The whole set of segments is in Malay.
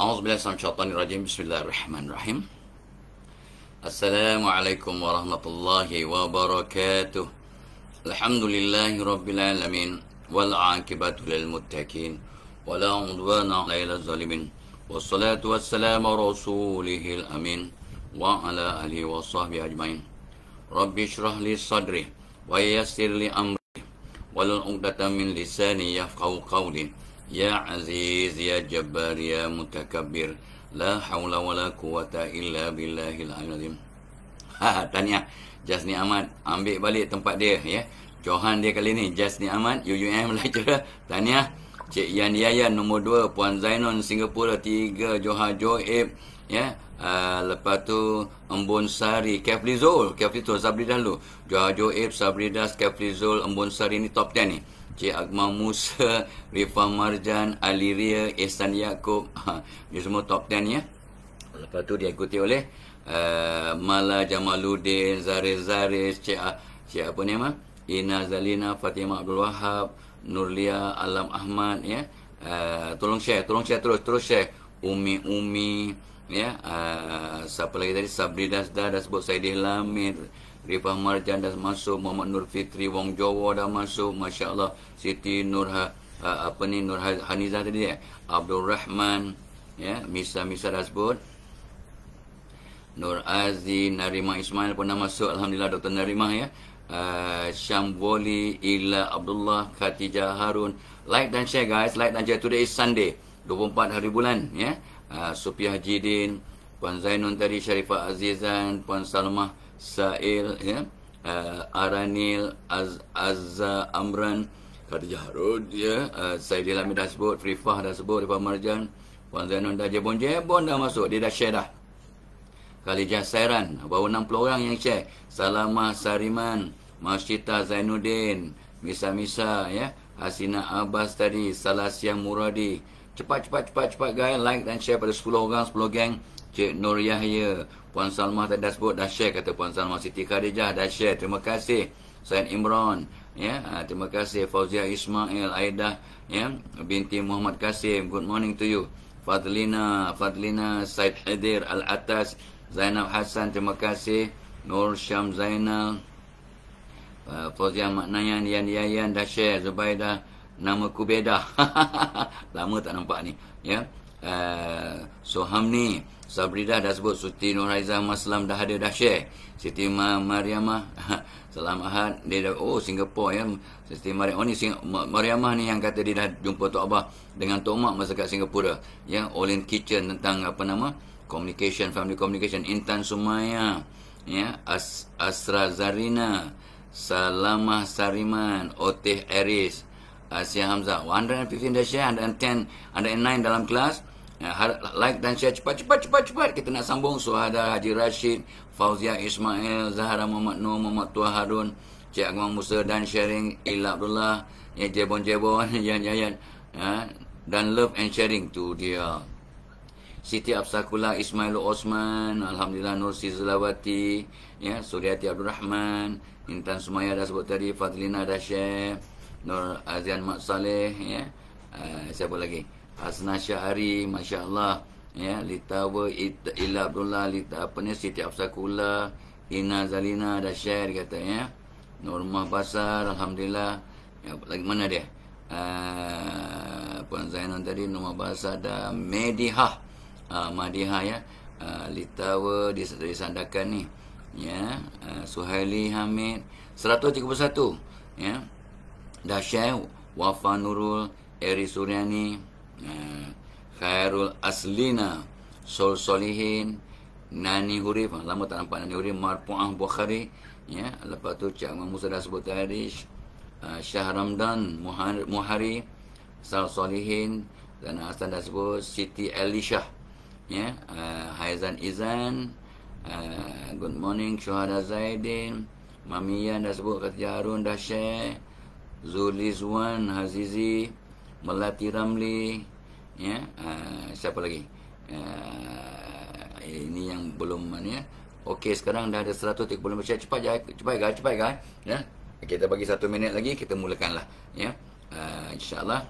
أعوذ بالله من الشيطان الرجيم بسم الله الرحمن الرحيم السلام عليكم ورحمة الله وبركاته الحمد لله رب العالمين والعاقبة للمتقين ولا عدوان على الظالمين والصلاة والسلام رسوله الأمين وعلى آله وصحبه أجمعين رب اشرح لي صدري ويسر لي أمري ولا عقدة من لساني يفقه قولي Ya Aziz, Ya Jabbar, Ya Mutakabbir La hawla wa la quwata illa billahil alim ha, ha, tanya Jasni Ahmad, ambil balik tempat dia ya. Johan dia kali ni, Jasni Ahmad, UUM lecturer Tanya Cik Yan Yayan nombor 2, Puan Zainon Singapura 3, Johan Joib ya. Uh, lepas tu Embun Sari, Kefli Zul Sabri dah lu. dahulu Johan Joib, Sabri Das, Kefli Zul, Embun Sari ni top 10 ni Cik Akmal Musa, Rifa Marjan, Ali Ria, Ihsan Yaakob. Ha, dia semua top 10 ya. Lepas tu dia ikuti oleh uh, Mala Jamaluddin, Zaris Zaris, Cik, uh, Cik apa ni Ma? Ina Zalina, Fatimah Abdul Wahab, Nurlia Alam Ahmad ya. Uh, tolong share, tolong share terus, terus share. Umi Umi ya. Uh, siapa lagi tadi? Sabri Dasda dah sebut Saidih Lamir. Rifah Marjan dah masuk Muhammad Nur Fitri Wong Jawa dah masuk Masya Allah Siti Nur ha, ha- apa ni Nur ha, Hanizah tadi ya Abdul Rahman ya Misa Misa dah sebut Nur Aziz, Narima Ismail pun dah masuk Alhamdulillah Dr. Narima ya Uh, Syamboli Ila Abdullah Khatijah Harun Like dan share guys Like dan share Today is Sunday 24 hari bulan ya. Uh, Supiah Jidin Puan Zainun tadi Syarifah Azizan Puan Salmah Sa'il ya uh, Aranil Az Azza Amran kata Jarud ya uh, eh, Sa'il Lami dah sebut Frifah dah sebut Rifah Marjan Puan Zainun dah Jebon Jebon dah masuk dia dah share dah Kali Jasairan baru 60 orang yang share Salama Sariman Masjita Zainuddin Misa-misa ya Hasina Abbas tadi Salasiah Muradi Cepat-cepat-cepat-cepat guys Like dan share pada 10 orang 10 geng Cik Nur Yahya, Puan Salmah tadi dah sebut, dah share kata Puan Salmah. Siti Khadijah dah share. Terima kasih. Sayyid Imran, ya. Ah, terima kasih. Fauzia Ismail, Aida, ya. binti Muhammad Kasim. Good morning to you. Fadlina, Fadlina Said Hadir Al-Atas, Zainab Hassan, terima kasih. Nur Syam Zainal, uh, ah, Fauzia Maknayan, Yan Yayan dah share. Zubaidah, nama ku beda. Lama tak nampak ni. Ya. Uh, Sohamni, Sohamni, Sabrida dah sebut Siti Nuraiza Maslam dah ada dah share Siti Mariamah selamat Ahad dia dah, oh Singapura ya Siti Mariamah oh, ni Sing- Mariamah ni yang kata dia dah jumpa Tok Abah dengan Tok Mak masa kat Singapura ya All in Kitchen tentang apa nama communication family communication Intan Sumaya ya As Asra Zarina Salamah Sariman Oteh Eris Asia Hamzah 115 dah share 110 109 dalam kelas Ya, like dan share cepat cepat cepat cepat Kita nak sambung Suhada Haji Rashid Fauzia Ismail Zahara Muhammad Nur Muhammad Tua Harun Cik Agman Musa Dan sharing Ila Abdullah Yang jebon jebon Yang jayan ya, Dan love and sharing tu dia Siti Absakula Ismail Osman Alhamdulillah Nur Sizlawati ya, Suriati Abdul Rahman Intan Sumaya dah sebut tadi Fatlina dah Nur Azian Mat Saleh ya. Uh, siapa lagi Asnasyari masya-Allah ya litawa ila Abdullah lita apa ni Siti Afsakula Ina Zalina ada share kata ya Norma Pasar alhamdulillah ya lagi mana dia uh, Puan Zainan tadi Norma Pasar ada Mediha uh, ah, Madiha ya uh, litawa di dari sandakan ni ya uh, Suhaili Hamid 131 ya dah share Wafa Nurul Eri Suryani Eh, khairul Aslina Sol Solihin Nani Hurif ah, Lama tak nampak Nani Hurif Marpu'ah Bukhari ya. Lepas tu Cik Musa dah sebut tadi uh, Syah Ramdan Muhari, Muhari Sal Solihin Dan Hassan dah sebut Siti Elisha ya. Uh, Haizan Izan uh, Good morning Syuhada Zaidin Mami dah sebut Kati Harun dah share Zulizwan Hazizi Melati Ramli ya uh, siapa lagi uh, ini yang belum mana ya okey sekarang dah ada 130 cepat je cepat je cepat cepat. ya kita bagi satu minit lagi kita mulakanlah ya uh, insyaallah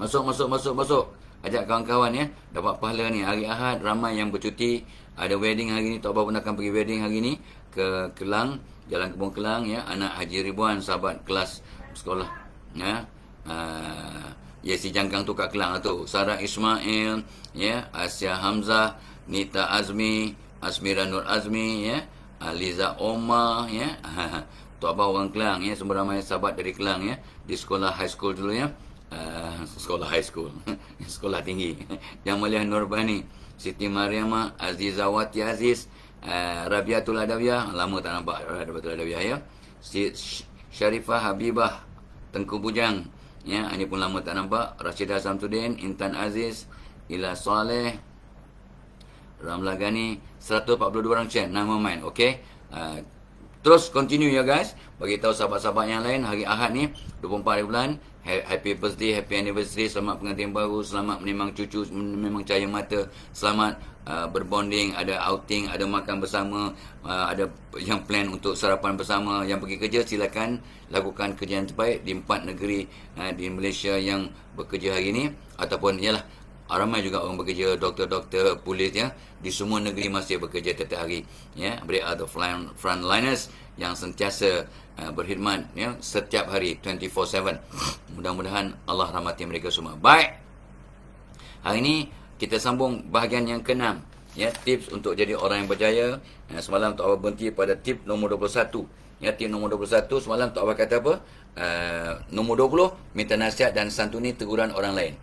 masuk masuk masuk masuk ajak kawan-kawan ya dapat pahala ni hari Ahad ramai yang bercuti ada wedding hari ni tak apa pun akan pergi wedding hari ni ke Kelang Jalan Kebun Kelang ya anak Haji Ribuan sahabat kelas sekolah ya Ha. ya si Jangkang tu kat Kelang lah tu. Sarah Ismail, ya, Asia Hamzah, Nita Azmi, Asmira Nur Azmi, ya, Aliza Omar, ya. Ha. Tu apa orang Kelang ya, semua ramai sahabat dari Kelang ya di sekolah high school dulu ya. Uh, sekolah high school sekolah tinggi yang mulia Nurbani Siti Mariama Wati Aziz uh, Rabiatul Adawiyah lama tak nampak Rabiatul Adawiyah ya Syarifah Habibah Tengku Bujang ya ini pun lama tak nampak Rashid Hasan Intan Aziz Ila Saleh Gani, 142 orang chat nama main okey uh, terus continue ya guys bagi tahu sahabat-sahabat yang lain hari Ahad ni 24 hari bulan Happy birthday, happy anniversary, selamat pengantin baru, selamat menimang cucu, menimang cahaya mata, selamat uh, berbonding, ada outing, ada makan bersama, uh, ada yang plan untuk sarapan bersama. Yang pergi kerja, silakan lakukan kerja yang terbaik di empat negeri uh, di Malaysia yang bekerja hari ini. Ataupun, ialah ramai juga orang bekerja, doktor-doktor, polis ya. Di semua negeri masih bekerja tiap hari. Ya, yeah, beri other frontliners yang sentiasa Ah, berkhidmat ya setiap hari 24/7. Mudah-mudahan Allah rahmati mereka semua. Baik. Hari ini kita sambung bahagian yang keenam ya tips untuk jadi orang yang berjaya. Ya, semalam tu awak berhenti pada tip nombor 21. Ya tip nombor 21 semalam tu awak kata apa? Uh, nombor 20 minta nasihat dan santuni teguran orang lain.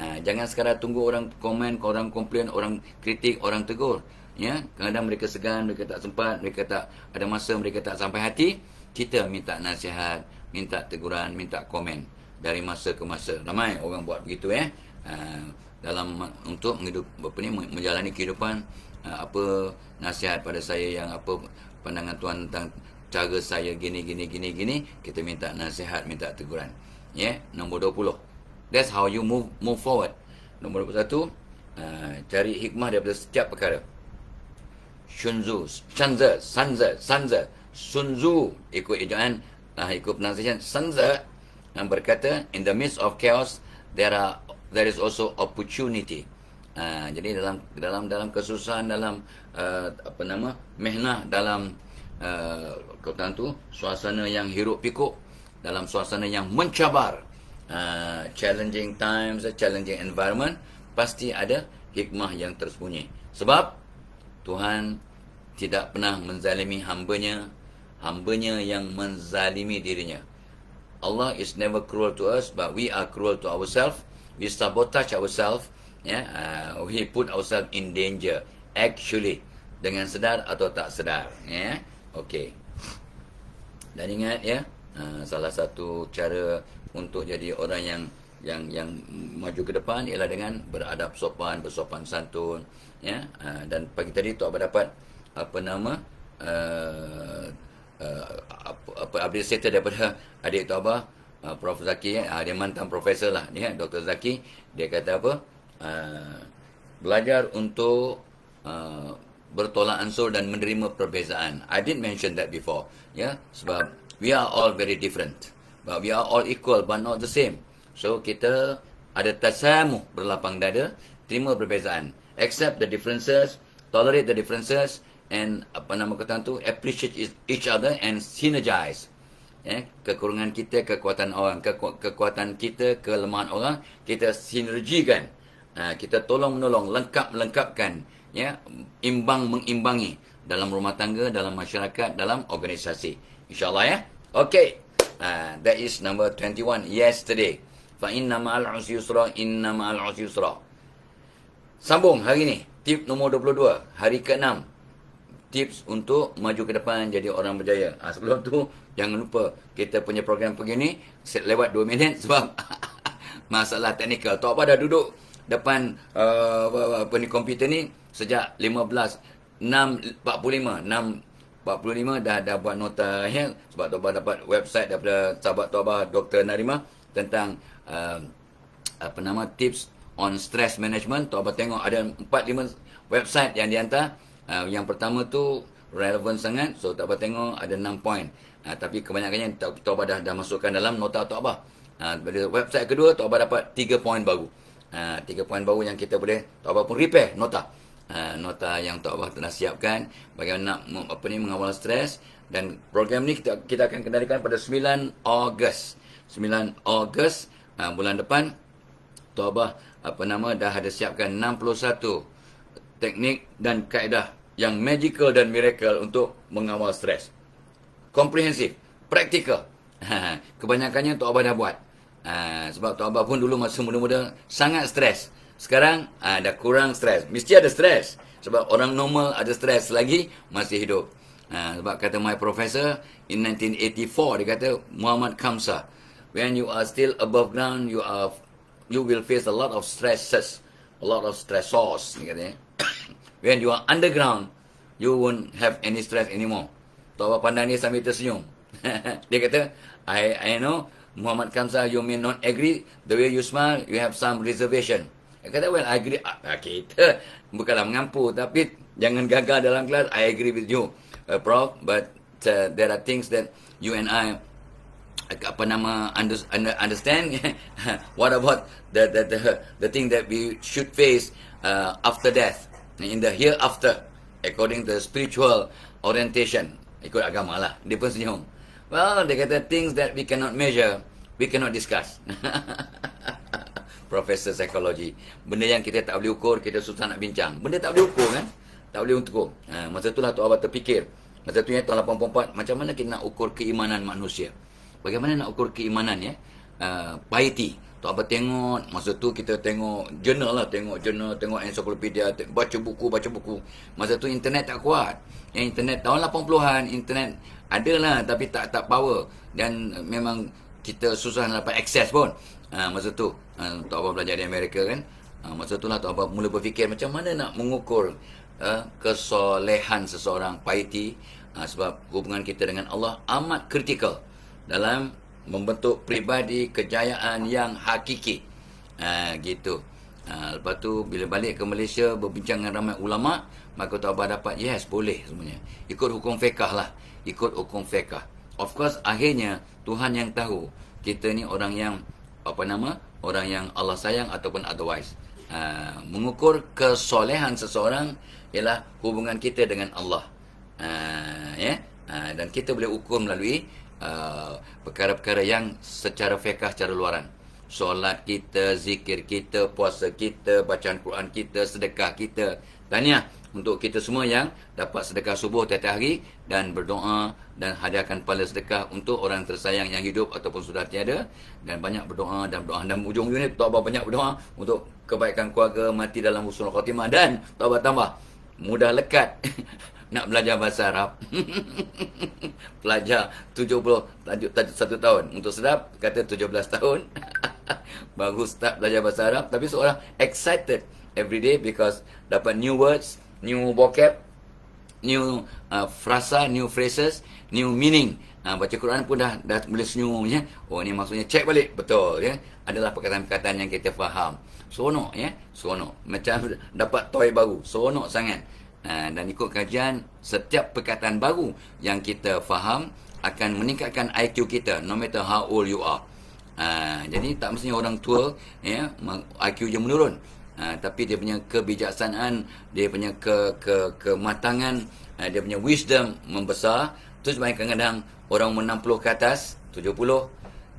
Uh, jangan sekarang tunggu orang komen, orang komplain, orang kritik, orang tegur. Ya, kadang mereka segan, mereka tak sempat, mereka tak ada masa, mereka tak sampai hati kita minta nasihat, minta teguran, minta komen dari masa ke masa. Ramai orang buat begitu eh. Ah, dalam untuk menghidup apa ni menjalani kehidupan ah, apa nasihat pada saya yang apa pandangan tuan tentang cara saya gini gini gini gini kita minta nasihat minta teguran ya yeah? nombor 20 that's how you move move forward nombor 21 uh, ah, cari hikmah daripada setiap perkara shunzu shanza sanza sanza Sunzu ikut ejaan uh, lah ikut pronunciation Sunzu yang berkata in the midst of chaos there are there is also opportunity. Uh, jadi dalam dalam dalam kesusahan dalam uh, apa nama mehnah dalam uh, ah, kota tu suasana yang hiruk pikuk dalam suasana yang mencabar uh, challenging times challenging environment pasti ada hikmah yang tersembunyi sebab Tuhan tidak pernah menzalimi hambanya hambanya yang menzalimi dirinya. Allah is never cruel to us, but we are cruel to ourselves. We sabotage ourselves. Yeah, uh, we put ourselves in danger. Actually, dengan sedar atau tak sedar. Yeah, okay. Dan ingat ya, yeah, uh, salah satu cara untuk jadi orang yang yang yang maju ke depan ialah dengan beradab sopan, bersopan santun. yeah, uh, dan pagi tadi tu apa dapat apa nama? Uh, uh, apa apa administrator daripada adik tu apa uh, Prof Zaki uh, dia mantan profesor lah ni ya, eh? Dr Zaki dia kata apa uh, belajar untuk uh, bertolak ansur dan menerima perbezaan I didn't mention that before ya yeah? sebab we are all very different but we are all equal but not the same so kita ada tasamu berlapang dada terima perbezaan accept the differences tolerate the differences and apa nama kata tu appreciate each other and synergize eh kekurangan kita kekuatan orang keku- kekuatan kita kelemahan orang kita sinergikan uh, kita tolong menolong lengkap melengkapkan ya yeah? imbang mengimbangi dalam rumah tangga dalam masyarakat dalam organisasi insyaallah ya yeah? okey uh, that is number 21 yesterday fa inna ma'al usri yusra inna ma'al usri sambung hari ni tip nombor 22 hari ke-6 tips untuk maju ke depan jadi orang berjaya. Ha, sebelum tu jangan lupa kita punya program begini set lewat 2 minit sebab masalah teknikal. Tak apa dah duduk depan uh, apa ni komputer ni sejak 15 6.45 6 45 dah dah buat nota ya sebab tobah dapat website daripada sahabat tobah Dr. Narima tentang uh, apa nama tips on stress management tobah tengok ada 4 5 website yang dihantar Uh, yang pertama tu relevant sangat. So tak apa tengok ada 6 point. Uh, tapi kebanyakannya tak Taubah dah, dah masukkan dalam nota Taubah. Uh, ah, dari website kedua apa dapat 3 point baru. Uh, 3 point baru yang kita boleh apa pun repair nota. Uh, nota yang Taubah telah siapkan bagaimana nak apa ni mengawal stres dan program ni kita, kita akan kendalikan pada 9 Ogos. 9 Ogos uh, bulan depan Taubah apa nama dah ada siapkan 61 teknik dan kaedah yang magical dan miracle untuk mengawal stres. Komprehensif, praktikal. Kebanyakannya Tok Abah dah buat. Ha, sebab Tok Abah pun dulu masa muda-muda sangat stres. Sekarang ha, dah kurang stres. Mesti ada stres. Sebab orang normal ada stres lagi masih hidup. Ha, sebab kata my professor in 1984 dia kata Muhammad Kamsa when you are still above ground you are you will face a lot of stresses a lot of stressors dia kata When you are underground, you won't have any stress anymore. Tu Abah pandang dia sambil tersenyum. dia kata, I, I know, Muhammad Kamsah, you may not agree. The way you smile, you have some reservation. Dia kata, well, I agree. Ah, ah, kita bukanlah mengampu, tapi jangan gagal dalam kelas. I agree with you, uh, Prof. But uh, there are things that you and I apa nama under, understand what about the, the the the thing that we should face uh, after death in the hereafter according to spiritual orientation ikut agama lah dia pun senyum well dia kata things that we cannot measure we cannot discuss professor psikologi benda yang kita tak boleh ukur kita susah nak bincang benda tak boleh ukur kan tak boleh untuk ha, masa itulah tu lah abah terfikir masa tu ya, tahun 84 macam mana kita nak ukur keimanan manusia bagaimana nak ukur keimanan ya uh, piety tak apa tengok Masa tu kita tengok Jurnal lah Tengok jurnal Tengok encyclopedia Baca buku Baca buku Masa tu internet tak kuat Yang eh, internet tahun 80-an Internet ada lah Tapi tak tak power Dan eh, memang Kita susah nak dapat access pun ha, Masa tu ha, ah, Tak apa belajar di Amerika kan ha, Masa tu lah Tak apa mula berfikir Macam mana nak mengukur ha, Kesolehan seseorang Paiti ha, Sebab hubungan kita dengan Allah Amat kritikal Dalam membentuk pribadi kejayaan yang hakiki. Ha, gitu. Ha, lepas tu bila balik ke Malaysia berbincang dengan ramai ulama, maka tu abah dapat yes boleh semuanya. Ikut hukum fiqh lah, ikut hukum fiqh. Of course akhirnya Tuhan yang tahu kita ni orang yang apa nama? Orang yang Allah sayang ataupun otherwise. Ha, mengukur kesolehan seseorang ialah hubungan kita dengan Allah. Ha, ya? Ha, dan kita boleh ukur melalui Ah, perkara-perkara uh, yang secara fiqah secara luaran solat kita zikir kita puasa kita bacaan Quran kita sedekah kita tanya untuk kita semua yang dapat sedekah subuh tiap-tiap hari dan berdoa dan hadiahkan pahala sedekah untuk orang tersayang yang hidup ataupun sudah tiada dan banyak berdoa dan berdoa dan ujung unit apa banyak berdoa untuk kebaikan keluarga mati dalam husnul khatimah dan apa tambah mudah lekat nak belajar bahasa Arab. belajar 70 tajuk tajuk satu tahun. Untuk sedap, kata 17 tahun. Baru start belajar bahasa Arab. Tapi seorang excited every day because dapat new words, new vocab, new uh, frasa, new phrases, new meaning. Uh, baca Quran pun dah, dah boleh senyum. Oh, ni maksudnya check balik. Betul. Ya? Adalah perkataan-perkataan yang kita faham. Seronok, ya? Seronok. Macam dapat toy baru. Seronok sangat. Ha, dan ikut kajian, setiap perkataan baru yang kita faham akan meningkatkan IQ kita no matter how old you are. Ha, jadi tak mestinya orang tua ya IQ dia menurun. Ha, tapi dia punya kebijaksanaan, dia punya ke, ke kematangan, dia punya wisdom membesar. Terus banyak kadang-kadang orang 60 ke atas, 70,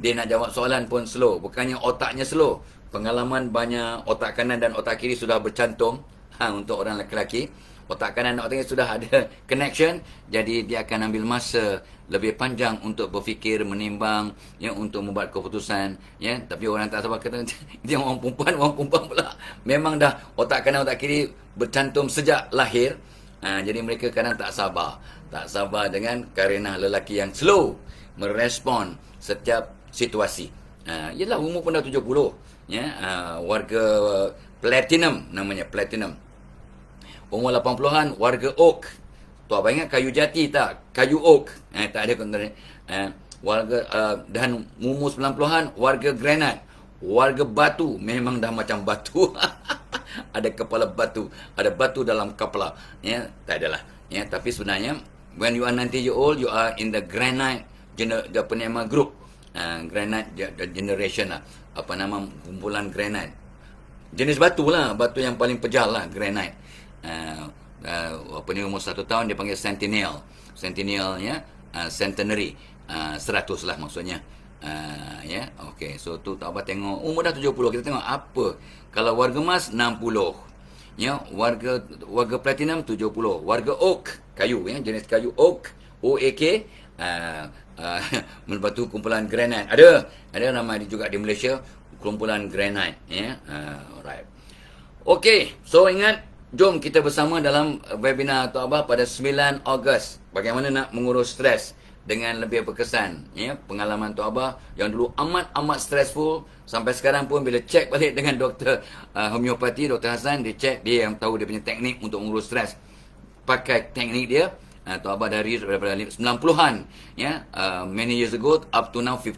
dia nak jawab soalan pun slow. Bukannya otaknya slow. Pengalaman banyak otak kanan dan otak kiri sudah bercantum ha, untuk orang -lelaki otak kanan dan otak kiri sudah ada connection jadi dia akan ambil masa lebih panjang untuk berfikir menimbang ya untuk membuat keputusan ya tapi orang tak sabar kata dia orang perempuan orang perempuan pula memang dah otak kanan otak kiri bercantum sejak lahir ha, jadi mereka kadang tak sabar tak sabar dengan karena lelaki yang slow merespon setiap situasi ha, yelah umur pun dah 70 ya ha, warga uh, platinum namanya platinum umur 80-an warga Oak. Tu apa ingat kayu jati tak? Kayu Oak. Eh, tak ada kontra. Eh, warga uh, dan umur 90-an warga granat. Warga batu memang dah macam batu. ada kepala batu, ada batu dalam kepala. Ya, tak adalah. Ya, tapi sebenarnya when you are 90 year old, you are in the granite gener- apa nama group. Uh, granite generation lah. Apa nama kumpulan granite. Jenis batu lah, batu yang paling pejal lah, granite uh, uh, apa ni umur satu tahun dia panggil centennial centennial ya uh, eh, centenary seratus lah maksudnya uh, ya yeah? okey so tu tak apa tengok umur dah tujuh puluh kita tengok apa kalau warga emas enam puluh ya warga warga platinum tujuh puluh warga oak kayu ya jenis kayu oak o a k uh, uh, kumpulan granite ada ada nama dia juga di Malaysia kumpulan granite ya uh, alright okey so ingat Jom kita bersama dalam uh, webinar atau apa pada 9 Ogos. Bagaimana nak mengurus stres dengan lebih berkesan. Ya, pengalaman Tok Abah yang dulu amat-amat stressful sampai sekarang pun bila check balik dengan doktor uh, homeopati Dr. Hasan dia check dia yang tahu dia punya teknik untuk mengurus stres. Pakai teknik dia uh, Tok Abah dari daripada 90-an ya uh, many years ago up to now 50%.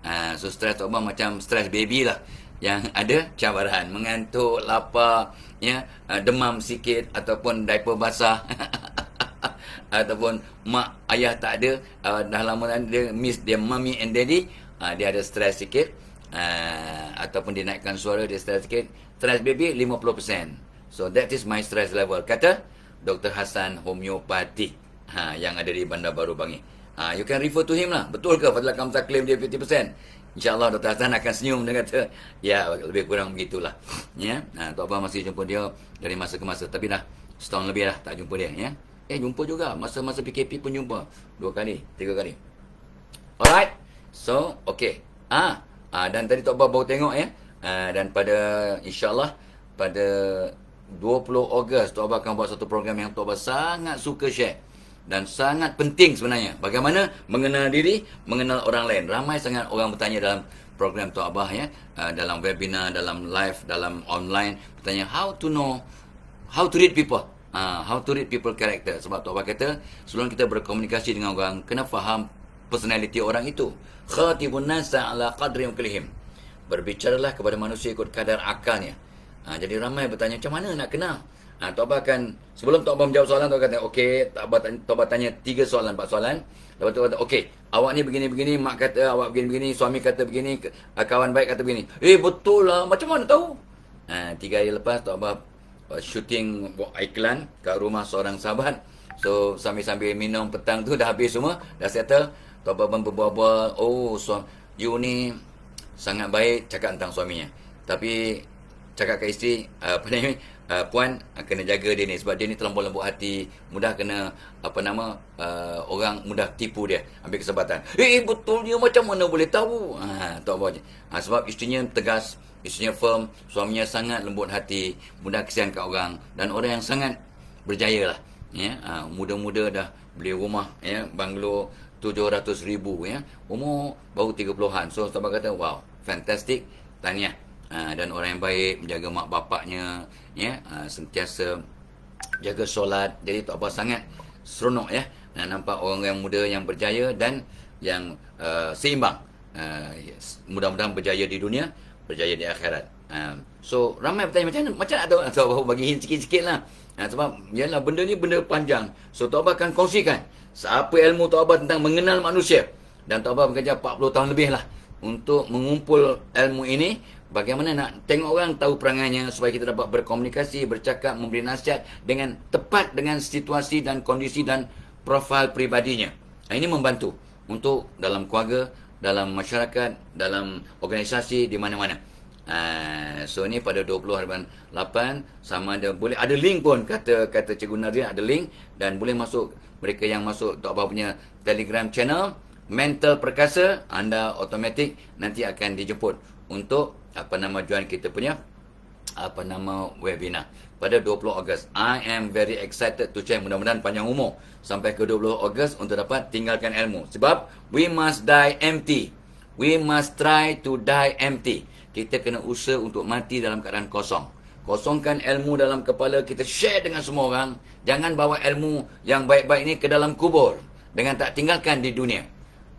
Uh, so stress Tok Abah macam stress baby lah yang ada cabaran mengantuk lapar ya ah, demam sikit ataupun diaper basah ataupun mak ayah tak ada ah, dah lama dia miss dia mommy and daddy ah, dia ada stres sikit ataupun dia naikkan suara dia stres sikit stress baby 50% so that is my stress level kata Dr. Hassan homeopati ha, yang ada di Bandar Baru Bangi. Ha, you can refer to him lah. Betul ke Fadlah Kamsah claim dia 50%? InsyaAllah Dr. Hassan akan senyum Dia kata Ya lebih kurang begitulah Ya nah, ha, Tok Abang masih jumpa dia Dari masa ke masa Tapi dah Setahun lebih lah Tak jumpa dia ya Eh jumpa juga Masa-masa PKP pun jumpa Dua kali Tiga kali Alright So Okay Ah, ha. ha, Dan tadi Tok Abang baru tengok ya ha, Dan pada InsyaAllah Pada 20 Ogos Tok Abang akan buat satu program Yang Tok Abang sangat suka share dan sangat penting sebenarnya bagaimana mengenal diri mengenal orang lain ramai sangat orang bertanya dalam program Tok Abah ya ah, dalam webinar dalam live dalam online bertanya how to know how to read people ah, how to read people character sebab Tok Abah kata sebelum kita berkomunikasi dengan orang kena faham personality orang itu khatibun nasa ala qadri umkilihim berbicaralah kepada manusia ikut kadar akalnya Ha, jadi ramai bertanya macam mana nak kenal. Ha, tu Abah akan, sebelum Tu Abah menjawab soalan, Tu Abah kata, okey, Tu Abah tanya, tanya tiga soalan, empat soalan. Lepas tu Abah kata, okey, awak ni begini-begini, mak kata awak begini-begini, suami kata begini, eh, kawan baik kata begini. Eh, betul lah, macam mana tahu? Ha, tiga hari lepas, Tu Abah uh, shooting iklan kat rumah seorang sahabat. So, sambil-sambil minum petang tu, dah habis semua, dah settle. Tu Abah berbual-bual, oh, suami, you ni sangat baik cakap tentang suaminya. Tapi cakap kat isteri ah, apa ni ah, puan ah, kena jaga dia ni sebab dia ni terlalu lembut hati mudah kena apa nama orang mudah tipu dia ambil kesempatan eh, eh betulnya macam mana boleh tahu ha tak apa ha, sebab isterinya tegas isterinya firm suaminya sangat lembut hati mudah kesian kat orang dan orang yang sangat berjaya lah ya ha, muda-muda dah beli rumah ya banglo 700 ribu ya umur baru 30-an so sebab kata wow fantastic tahniah Ah, dan orang yang baik menjaga mak bapaknya ya ah, sentiasa jaga solat jadi tak apa sangat seronok ya dan nampak orang yang muda yang berjaya dan yang uh, seimbang uh, yes. mudah-mudahan berjaya di dunia berjaya di akhirat uh, so ramai bertanya macam mana macam ada atau so, bagi hint sikit-sikit lah uh, sebab ialah benda ni benda panjang so tak akan kongsikan apa ilmu tak tentang mengenal manusia dan tak apa bekerja 40 tahun lebih lah untuk mengumpul ilmu ini bagaimana nak tengok orang tahu perangainya supaya kita dapat berkomunikasi, bercakap, memberi nasihat dengan tepat dengan situasi dan kondisi dan profil peribadinya. Nah, ini membantu untuk dalam keluarga, dalam masyarakat, dalam organisasi di mana-mana. Uh, so ni pada 20 harapan 8 sama ada boleh ada link pun kata kata cikgu Nadia ada link dan boleh masuk mereka yang masuk tak apa punya telegram channel mental perkasa anda automatik nanti akan dijemput untuk apa nama join kita punya apa nama webinar pada 20 Ogos. I am very excited to share mudah-mudahan panjang umur sampai ke 20 Ogos untuk dapat tinggalkan ilmu. Sebab we must die empty. We must try to die empty. Kita kena usaha untuk mati dalam keadaan kosong. Kosongkan ilmu dalam kepala kita share dengan semua orang. Jangan bawa ilmu yang baik-baik ini ke dalam kubur dengan tak tinggalkan di dunia.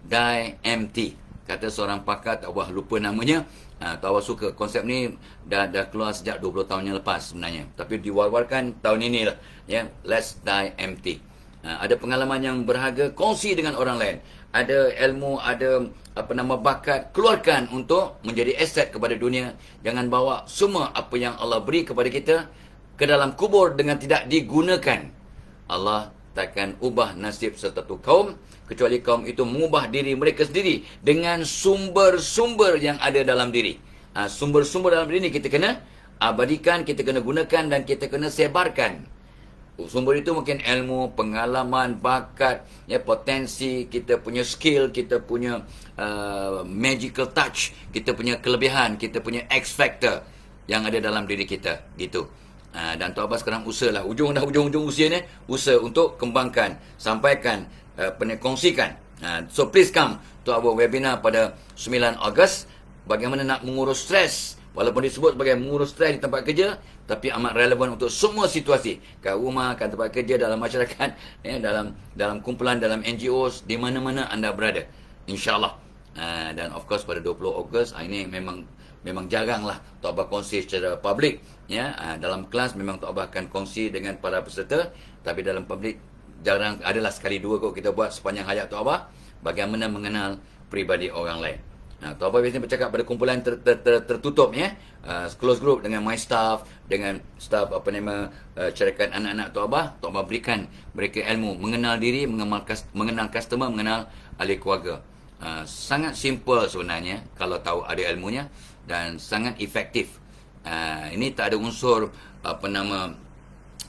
Die empty. Kata seorang pakar tak buah lupa namanya. Atau ah, awak suka konsep ni dah dah keluar sejak 20 tahun yang lepas sebenarnya. Tapi diwar-warkan tahun inilah. Ya, yeah. let's die empty. Ha, ada pengalaman yang berharga kongsi dengan orang lain. Ada ilmu, ada apa nama bakat keluarkan untuk menjadi aset kepada dunia. Jangan bawa semua apa yang Allah beri kepada kita ke dalam kubur dengan tidak digunakan. Allah takkan ubah nasib setiap kaum kecuali kaum itu mengubah diri mereka sendiri dengan sumber-sumber yang ada dalam diri. Ha, sumber-sumber dalam diri ini kita kena abadikan, kita kena gunakan dan kita kena sebarkan. Sumber itu mungkin ilmu, pengalaman, bakat, ya, potensi, kita punya skill, kita punya uh, magical touch, kita punya kelebihan, kita punya X factor yang ada dalam diri kita. gitu. Uh, dan Tuan Abah sekarang usahlah, ujung dah ujung-ujung usia ni, usah untuk kembangkan, sampaikan uh, pernah kongsikan. Uh, so please come to our webinar pada 9 Ogos bagaimana nak mengurus stres walaupun disebut sebagai mengurus stres di tempat kerja tapi amat relevan untuk semua situasi kat rumah, kat tempat kerja, dalam masyarakat eh, dalam dalam kumpulan, dalam NGO di mana-mana anda berada insyaAllah uh, dan of course pada 20 Ogos uh, ini memang memang jarang lah Tok Abah kongsi secara publik ya? Ah, dalam kelas memang Tok Abah akan kongsi dengan para peserta tapi dalam publik jarang adalah sekali dua kot kita buat sepanjang hayat tu apa bagaimana mengenal peribadi orang lain Nah, ha, tu apa biasanya bercakap pada kumpulan ter, ter, ter, tertutup ya. Uh, close group dengan my staff, dengan staff apa nama uh, eh, syarikat anak-anak tu apa, tu abah berikan mereka ilmu mengenal diri, mengenal mengenal customer, mengenal ahli keluarga. Uh, sangat simple sebenarnya kalau tahu ada ilmunya dan sangat efektif. Uh, ini tak ada unsur apa nama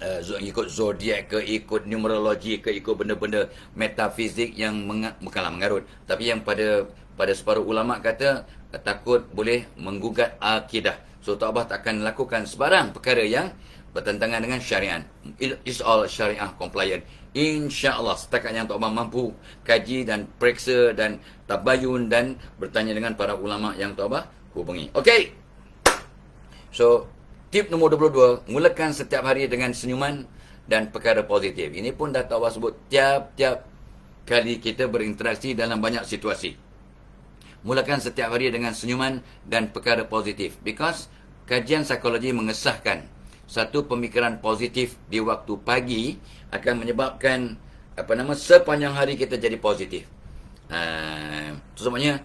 uh, ikut zodiak ke ikut numerologi ke ikut benda-benda metafizik yang menga- bukanlah mengarut tapi yang pada pada separuh ulama kata uh, takut boleh menggugat akidah so taubah akan lakukan sebarang perkara yang bertentangan dengan syariat is all syariah compliant insyaallah setakat yang taubah mampu kaji dan periksa dan tabayun dan bertanya dengan para ulama yang taubah hubungi okey so Tip nombor 22, mulakan setiap hari dengan senyuman dan perkara positif. Ini pun dah tahu sebut tiap-tiap kali kita berinteraksi dalam banyak situasi. Mulakan setiap hari dengan senyuman dan perkara positif. Because kajian psikologi mengesahkan satu pemikiran positif di waktu pagi akan menyebabkan apa nama sepanjang hari kita jadi positif. Uh, ah, so, sebabnya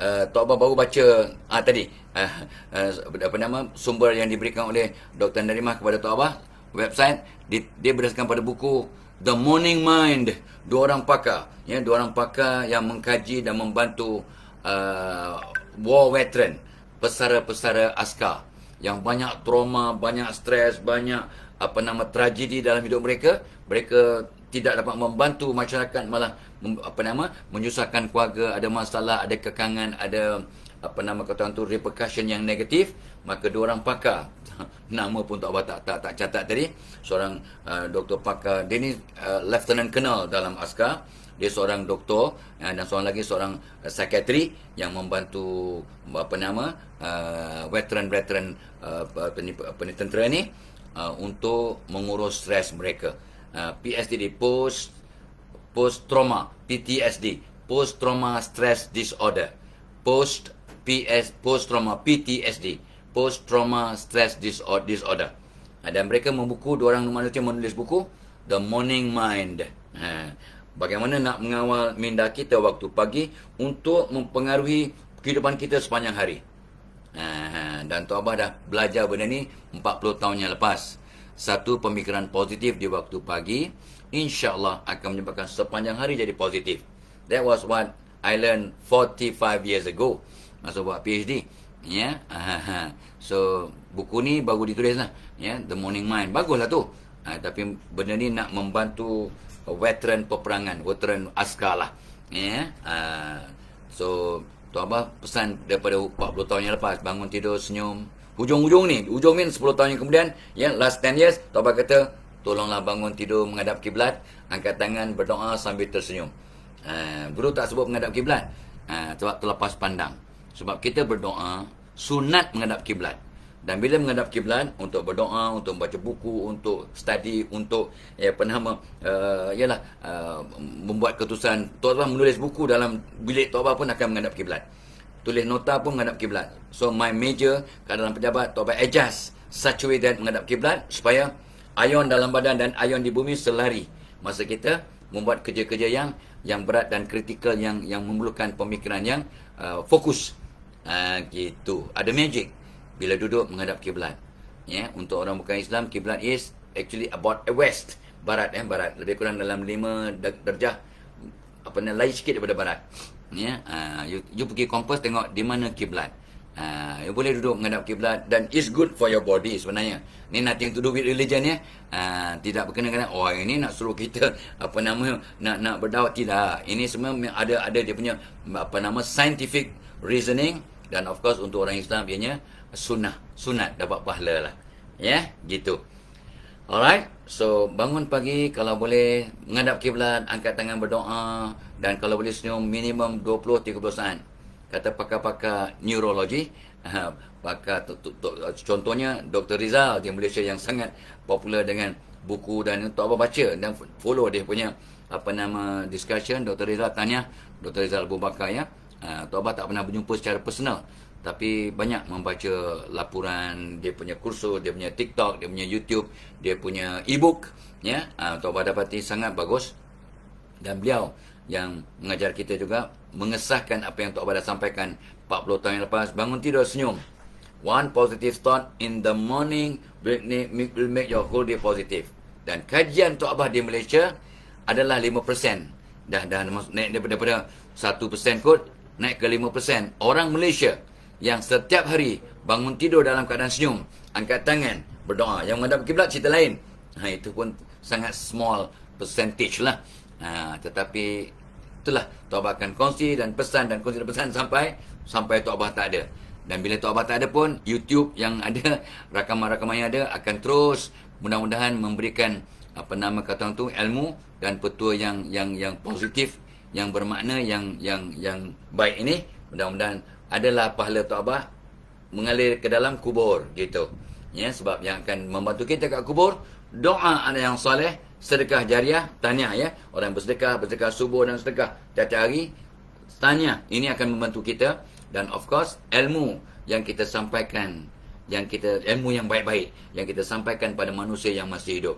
Eh, Tok Abang baru baca Ah tadi uh, uh, apa nama sumber yang diberikan oleh Dr. Narimah kepada Tok Abang website di, dia berdasarkan pada buku The Morning Mind dua orang pakar ya dua orang pakar yang mengkaji dan membantu uh, war veteran pesara-pesara askar yang banyak trauma banyak stres banyak apa nama tragedi dalam hidup mereka mereka tidak dapat membantu masyarakat malah apa nama menyusahkan keluarga ada masalah ada kekangan ada apa nama kata tu repercussion yang negatif maka dua orang pakar nama pun tak tak tak, tak catat tadi seorang uh, doktor pakar dia ni uh, lieutenant colonel dalam askar dia seorang doktor uh, dan seorang lagi seorang uh, secretary yang membantu apa nama uh, veteran veteran uh, apa ni uh, untuk mengurus stres mereka uh, PSD post post trauma PTSD post trauma stress disorder post PS post trauma PTSD post trauma stress disorder dan mereka membuku dua orang manusia menulis buku The Morning Mind ha. bagaimana nak mengawal minda kita waktu pagi untuk mempengaruhi kehidupan kita sepanjang hari ha, ha. dan Tuan Abah dah belajar benda ni 40 tahun yang lepas satu pemikiran positif di waktu pagi insyaAllah akan menyebabkan sepanjang hari jadi positif. That was what I learned 45 years ago. Masa buat PhD. Ya. Yeah. So, buku ni baru ditulis lah. Ya, yeah. The Morning Mind. Baguslah tu. Ha, tapi benda ni nak membantu veteran peperangan, veteran askar lah. Ya. Yeah. Ha, so, tu apa pesan daripada 40 tahun yang lepas. Bangun tidur, senyum. Hujung-hujung ni. Hujung ni 10 tahun yang kemudian. Ya, yeah, last 10 years. Tu kata, tolonglah bangun tidur menghadap kiblat angkat tangan berdoa sambil tersenyum ha, guru tak sebut menghadap kiblat ha, sebab terlepas pandang sebab kita berdoa sunat menghadap kiblat dan bila menghadap kiblat untuk berdoa untuk baca buku untuk study untuk ya apa nama ialah eh, uh, eh, membuat keputusan tuan-tuan menulis buku dalam bilik tuan-tuan pun akan menghadap kiblat tulis nota pun menghadap kiblat so my major kat dalam pejabat tuan-tuan adjust such way that menghadap kiblat supaya ion dalam badan dan ion di bumi selari masa kita membuat kerja-kerja yang yang berat dan kritikal yang yang memerlukan pemikiran yang uh, fokus uh, gitu ada magic bila duduk menghadap kiblat yeah? untuk orang bukan Islam kiblat is actually about a west barat eh barat lebih kurang dalam 5 darjah apa nama lain sikit daripada barat ya yeah? Ha, uh, you, you pergi kompas tengok di mana kiblat Uh, you boleh duduk menghadap kiblat dan it's good for your body sebenarnya. Ni nanti yang do with religion ya. Uh, tidak berkenaan orang oh, ini nak suruh kita apa nama nak nak berdawat tidak. Ini semua ada ada dia punya apa nama scientific reasoning dan of course untuk orang Islam ianya sunnah, sunat dapat pahala lah. Ya, yeah? gitu. Alright, so bangun pagi kalau boleh menghadap kiblat, angkat tangan berdoa dan kalau boleh senyum minimum 20-30 saat kata pakar-pakar neurologi ha, pakar contohnya Dr. Rizal di Malaysia yang sangat popular dengan buku dan untuk apa baca dan follow dia punya apa nama discussion Dr. Rizal tanya Dr. Rizal Abu Bakar ya ha, Tok Abah tak pernah berjumpa secara personal tapi banyak membaca laporan dia punya kursus, dia punya TikTok, dia punya YouTube, dia punya e-book. Ya, ha, Tok Abah dapati sangat bagus. Dan beliau yang mengajar kita juga mengesahkan apa yang Tok Abah dah sampaikan 40 tahun yang lepas bangun tidur senyum one positive thought in the morning will make your whole day positive dan kajian Tok Abah di Malaysia adalah 5% dah dah naik daripada 1% kot naik ke 5% orang Malaysia yang setiap hari bangun tidur dalam keadaan senyum angkat tangan berdoa yang menghadap kiblat cerita lain ha, itu pun sangat small percentage lah ha, tetapi telah Taubah akan kongsi dan pesan dan kongsi dan pesan sampai sampai Taubah tak ada. Dan bila Taubah tak ada pun, YouTube yang ada, rakaman-rakaman yang ada akan terus mudah-mudahan memberikan apa nama kata orang tu ilmu dan petua yang yang yang positif yang bermakna yang yang yang baik ini mudah-mudahan adalah pahala taubat mengalir ke dalam kubur gitu ya sebab yang akan membantu kita kat kubur doa anak yang soleh sedekah jariah, tanya ya. Orang bersedekah, bersedekah subuh dan sedekah tiap hari, tanya. Ini akan membantu kita. Dan of course, ilmu yang kita sampaikan, yang kita ilmu yang baik-baik, yang kita sampaikan pada manusia yang masih hidup.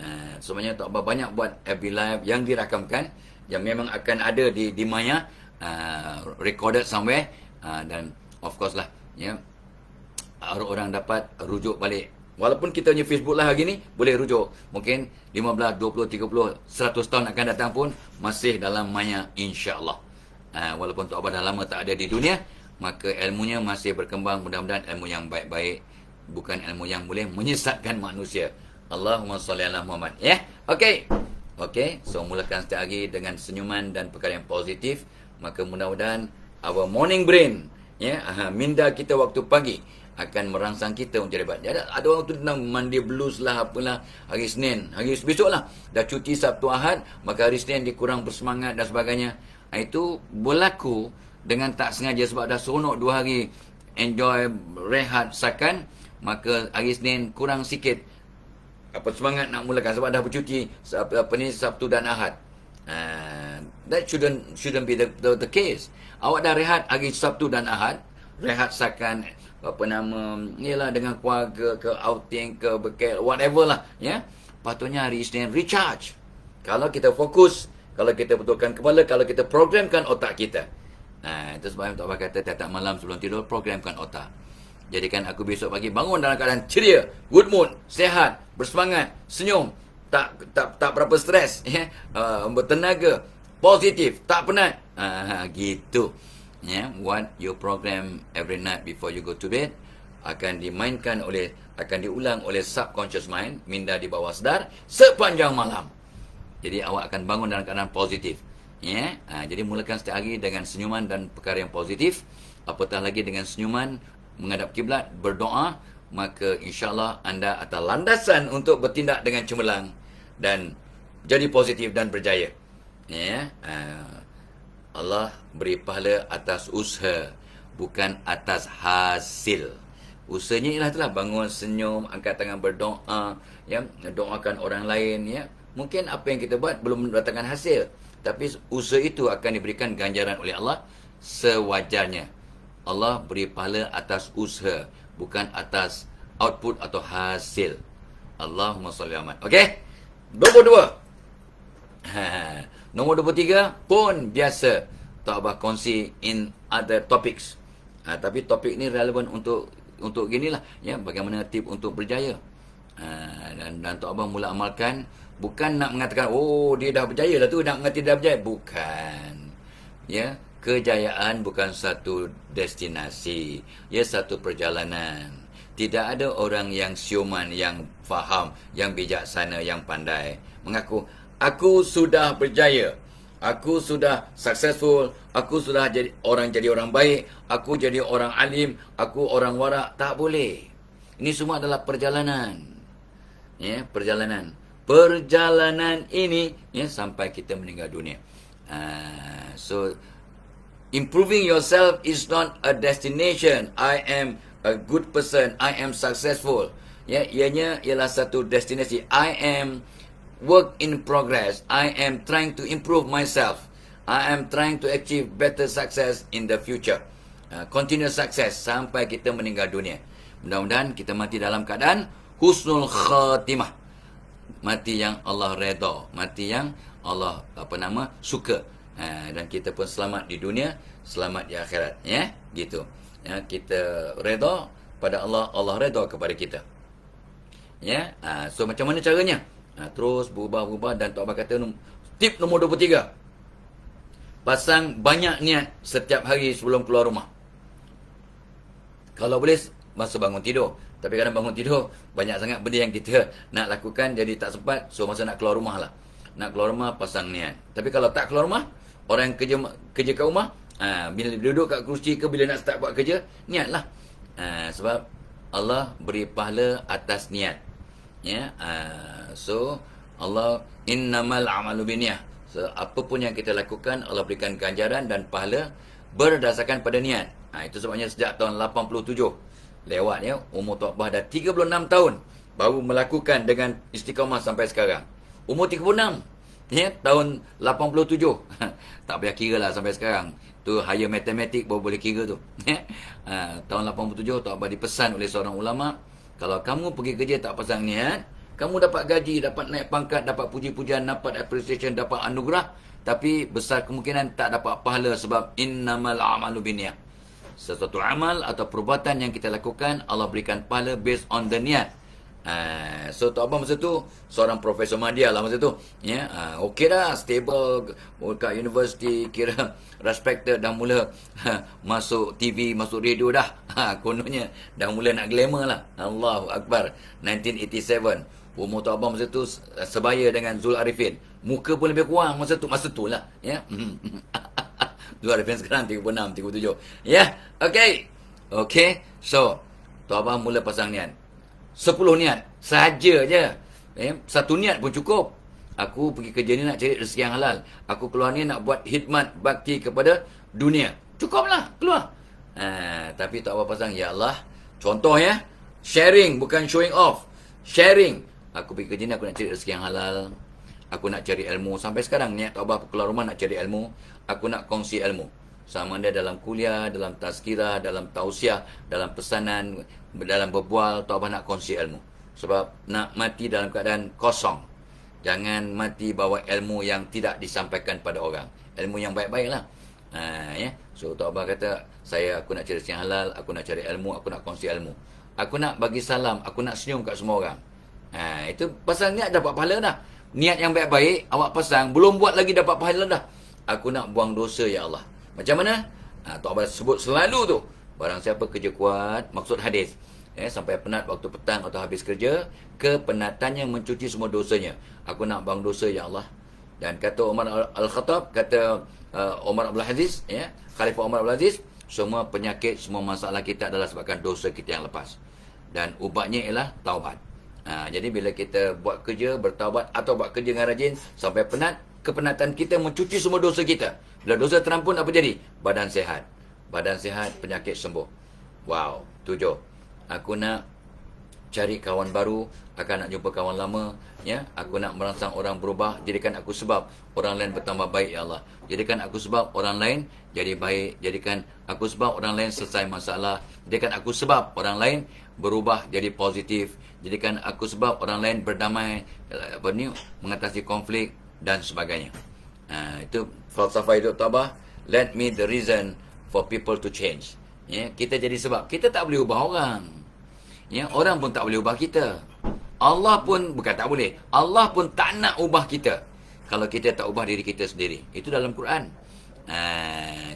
Uh, sebenarnya tak banyak buat FB Live yang dirakamkan, yang memang akan ada di, di maya, uh, recorded somewhere. Uh, dan of course lah, ya. Yeah, orang dapat rujuk balik Walaupun kita punya Facebook lah hari ni Boleh rujuk Mungkin 15, 20, 30, 100 tahun akan datang pun Masih dalam maya insyaAllah ha, Walaupun Tok Abah dah lama tak ada di dunia Maka ilmunya masih berkembang Mudah-mudahan ilmu yang baik-baik Bukan ilmu yang boleh menyesatkan manusia Allahumma salli ala Muhammad Ya? Yeah? Okay Okay So mulakan setiap hari dengan senyuman dan perkara yang positif Maka mudah-mudahan Our morning brain Ya, yeah? minda kita waktu pagi akan merangsang kita untuk jadi hebat. Ada, ada orang tu tentang mandi blues lah, apalah, hari Senin, hari besok lah. Dah cuti Sabtu Ahad, maka hari Senin dia kurang bersemangat dan sebagainya. Ha, itu berlaku dengan tak sengaja sebab dah seronok dua hari enjoy rehat sakan, maka hari Senin kurang sikit apa semangat nak mulakan sebab dah bercuti apa, apa ni Sabtu dan Ahad. Uh, that shouldn't shouldn't be the, the, the case. Awak dah rehat hari Sabtu dan Ahad, rehat sakan apa nama ialah dengan keluarga ke outing ke bekel whatever lah ya patutnya hari Isnin recharge kalau kita fokus kalau kita betulkan kepala kalau kita programkan otak kita nah itu sebab yang tak kata tak malam sebelum tidur programkan otak jadikan aku besok pagi bangun dalam keadaan ceria good mood sehat bersemangat senyum tak tak tak berapa stres ya uh, bertenaga positif tak penat ah uh, gitu yeah, what you program every night before you go to bed akan dimainkan oleh akan diulang oleh subconscious mind minda di bawah sedar sepanjang malam. Jadi awak akan bangun dalam keadaan positif. Ya, yeah? ha, jadi mulakan setiap hari dengan senyuman dan perkara yang positif. Apatah lagi dengan senyuman menghadap kiblat berdoa maka insyaallah anda atas landasan untuk bertindak dengan cemerlang dan jadi positif dan berjaya. Ya, yeah? ha. Allah beri pahala atas usaha bukan atas hasil. Usahanya ialah telah bangun senyum, angkat tangan berdoa, ya, doakan orang lain ya. Mungkin apa yang kita buat belum mendatangkan hasil, tapi usaha itu akan diberikan ganjaran oleh Allah sewajarnya. Allah beri pahala atas usaha bukan atas output atau hasil. Allahumma salli alaihi wasallam. Okey. 22. Nombor 23 pun biasa tak bah kongsi in other topics. Ha, tapi topik ni relevan untuk untuk gini lah. ya bagaimana tip untuk berjaya. Ha, dan dan tok abah mula amalkan bukan nak mengatakan oh dia dah berjaya lah tu nak mengatakan dia dah berjaya bukan. Ya, kejayaan bukan satu destinasi. Ia ya, satu perjalanan. Tidak ada orang yang sioman yang faham, yang bijaksana, yang pandai mengaku aku sudah berjaya. Aku sudah successful, aku sudah jadi orang jadi orang baik, aku jadi orang alim, aku orang warak, tak boleh. Ini semua adalah perjalanan. Ya, perjalanan. Perjalanan ini ya sampai kita meninggal dunia. Uh, so improving yourself is not a destination. I am a good person, I am successful. Ya, ianya ialah satu destinasi. I am work in progress. I am trying to improve myself. I am trying to achieve better success in the future. Uh, continuous success sampai kita meninggal dunia. Mudah-mudahan kita mati dalam keadaan husnul khatimah. Mati yang Allah redha, mati yang Allah apa nama suka. Ha, dan kita pun selamat di dunia, selamat di akhirat, ya, gitu. Ya, kita redha pada Allah, Allah redha kepada kita. Ya, ha, so macam mana caranya? Ha, terus berubah-ubah dan Tok Abah kata tip nombor 23. Pasang banyak niat setiap hari sebelum keluar rumah. Kalau boleh masa bangun tidur. Tapi kadang bangun tidur banyak sangat benda yang kita nak lakukan jadi tak sempat. So masa nak keluar rumah lah. Nak keluar rumah pasang niat. Tapi kalau tak keluar rumah, orang yang kerja kerja kat rumah, ha, bila duduk kat kerusi ke bila nak start buat kerja, niatlah. Ha, sebab Allah beri pahala atas niat ya yeah. uh, so Allah innamal a'malu binniyah so apa pun yang kita lakukan Allah berikan ganjaran dan pahala berdasarkan pada niat ha, itu sebabnya sejak tahun 87 lewatnya umur tuabah dah 36 tahun baru melakukan dengan istiqamah sampai sekarang umur 36 ya yeah, tahun 87 tak payah kira lah sampai sekarang tu higher matematik baru boleh kira tu ya yeah. Ha, tahun 87 tu tuabah dipesan oleh seorang ulama' Kalau kamu pergi kerja tak pasang niat, kamu dapat gaji, dapat naik pangkat, dapat puji-pujian, dapat appreciation, dapat anugerah, tapi besar kemungkinan tak dapat pahala sebab innamal amalu biniyah. Sesuatu amal atau perbuatan yang kita lakukan, Allah berikan pahala based on the niat. Ah, so Tok Abang masa tu seorang profesor media lah masa tu ya yeah, uh, okey dah stable dekat universiti kira respected dah mula uh, masuk TV masuk radio dah ha, uh, kononnya dah mula nak glamour lah Allahu Akbar 1987 Umur Tok Abang masa tu sebaya dengan Zul Arifin. Muka pun lebih kurang masa tu. Masa tu lah. Ya. Yeah? Hmm. Zul Arifin sekarang 36, 37. Ya. Yeah? Okay. Okay. So, Tok Abang mula pasang nian. Sepuluh niat Sahaja je eh, Satu niat pun cukup Aku pergi kerja ni nak cari rezeki yang halal Aku keluar ni nak buat khidmat bakti kepada dunia Cukuplah keluar ha, Tapi tak apa pasang Ya Allah Contoh ya Sharing bukan showing off Sharing Aku pergi kerja ni aku nak cari rezeki yang halal Aku nak cari ilmu Sampai sekarang niat tak apa keluar rumah nak cari ilmu Aku nak kongsi ilmu sama ada dalam kuliah, dalam tazkirah, dalam tausiah, dalam pesanan dalam berbual Taubah nak kongsi ilmu Sebab nak mati dalam keadaan kosong Jangan mati bawa ilmu yang tidak disampaikan pada orang Ilmu yang baik-baik lah ha, ya? So Taubah kata Saya aku nak cari siang halal Aku nak cari ilmu Aku nak kongsi ilmu Aku nak bagi salam Aku nak senyum kat semua orang ha, Itu pasal niat dapat pahala dah Niat yang baik-baik Awak pasang Belum buat lagi dapat pahala dah Aku nak buang dosa ya Allah Macam mana? Ha, Taubah sebut selalu tu Barang siapa kerja kuat, maksud hadis, eh, sampai penat waktu petang atau habis kerja, kepenatannya mencuci semua dosanya. Aku nak bang dosa, Ya Allah. Dan kata Umar Al-Khattab, kata uh, Umar Abdul Aziz, ya, Khalifah Umar Abdul Aziz, semua penyakit, semua masalah kita adalah sebabkan dosa kita yang lepas. Dan ubatnya ialah taubat. Ha, jadi bila kita buat kerja bertaubat atau buat kerja dengan rajin sampai penat, kepenatan kita mencuci semua dosa kita. Bila dosa terampun apa jadi? Badan sehat. Badan sihat, penyakit sembuh. Wow, tujuh. Aku nak cari kawan baru, akan nak jumpa kawan lama, ya. Aku nak merangsang orang berubah, jadikan aku sebab orang lain bertambah baik ya Allah. Jadikan aku sebab orang lain jadi baik, jadikan aku sebab orang lain selesai masalah, jadikan aku sebab orang lain berubah jadi positif, jadikan aku sebab orang lain berdamai, berni mengatasi konflik dan sebagainya. Ha, itu falsafah hidup tabah. Let me the reason for people to change. Ya, kita jadi sebab kita tak boleh ubah orang. Ya, orang pun tak boleh ubah kita. Allah pun bukan tak boleh. Allah pun tak nak ubah kita. Kalau kita tak ubah diri kita sendiri. Itu dalam Quran. Ha,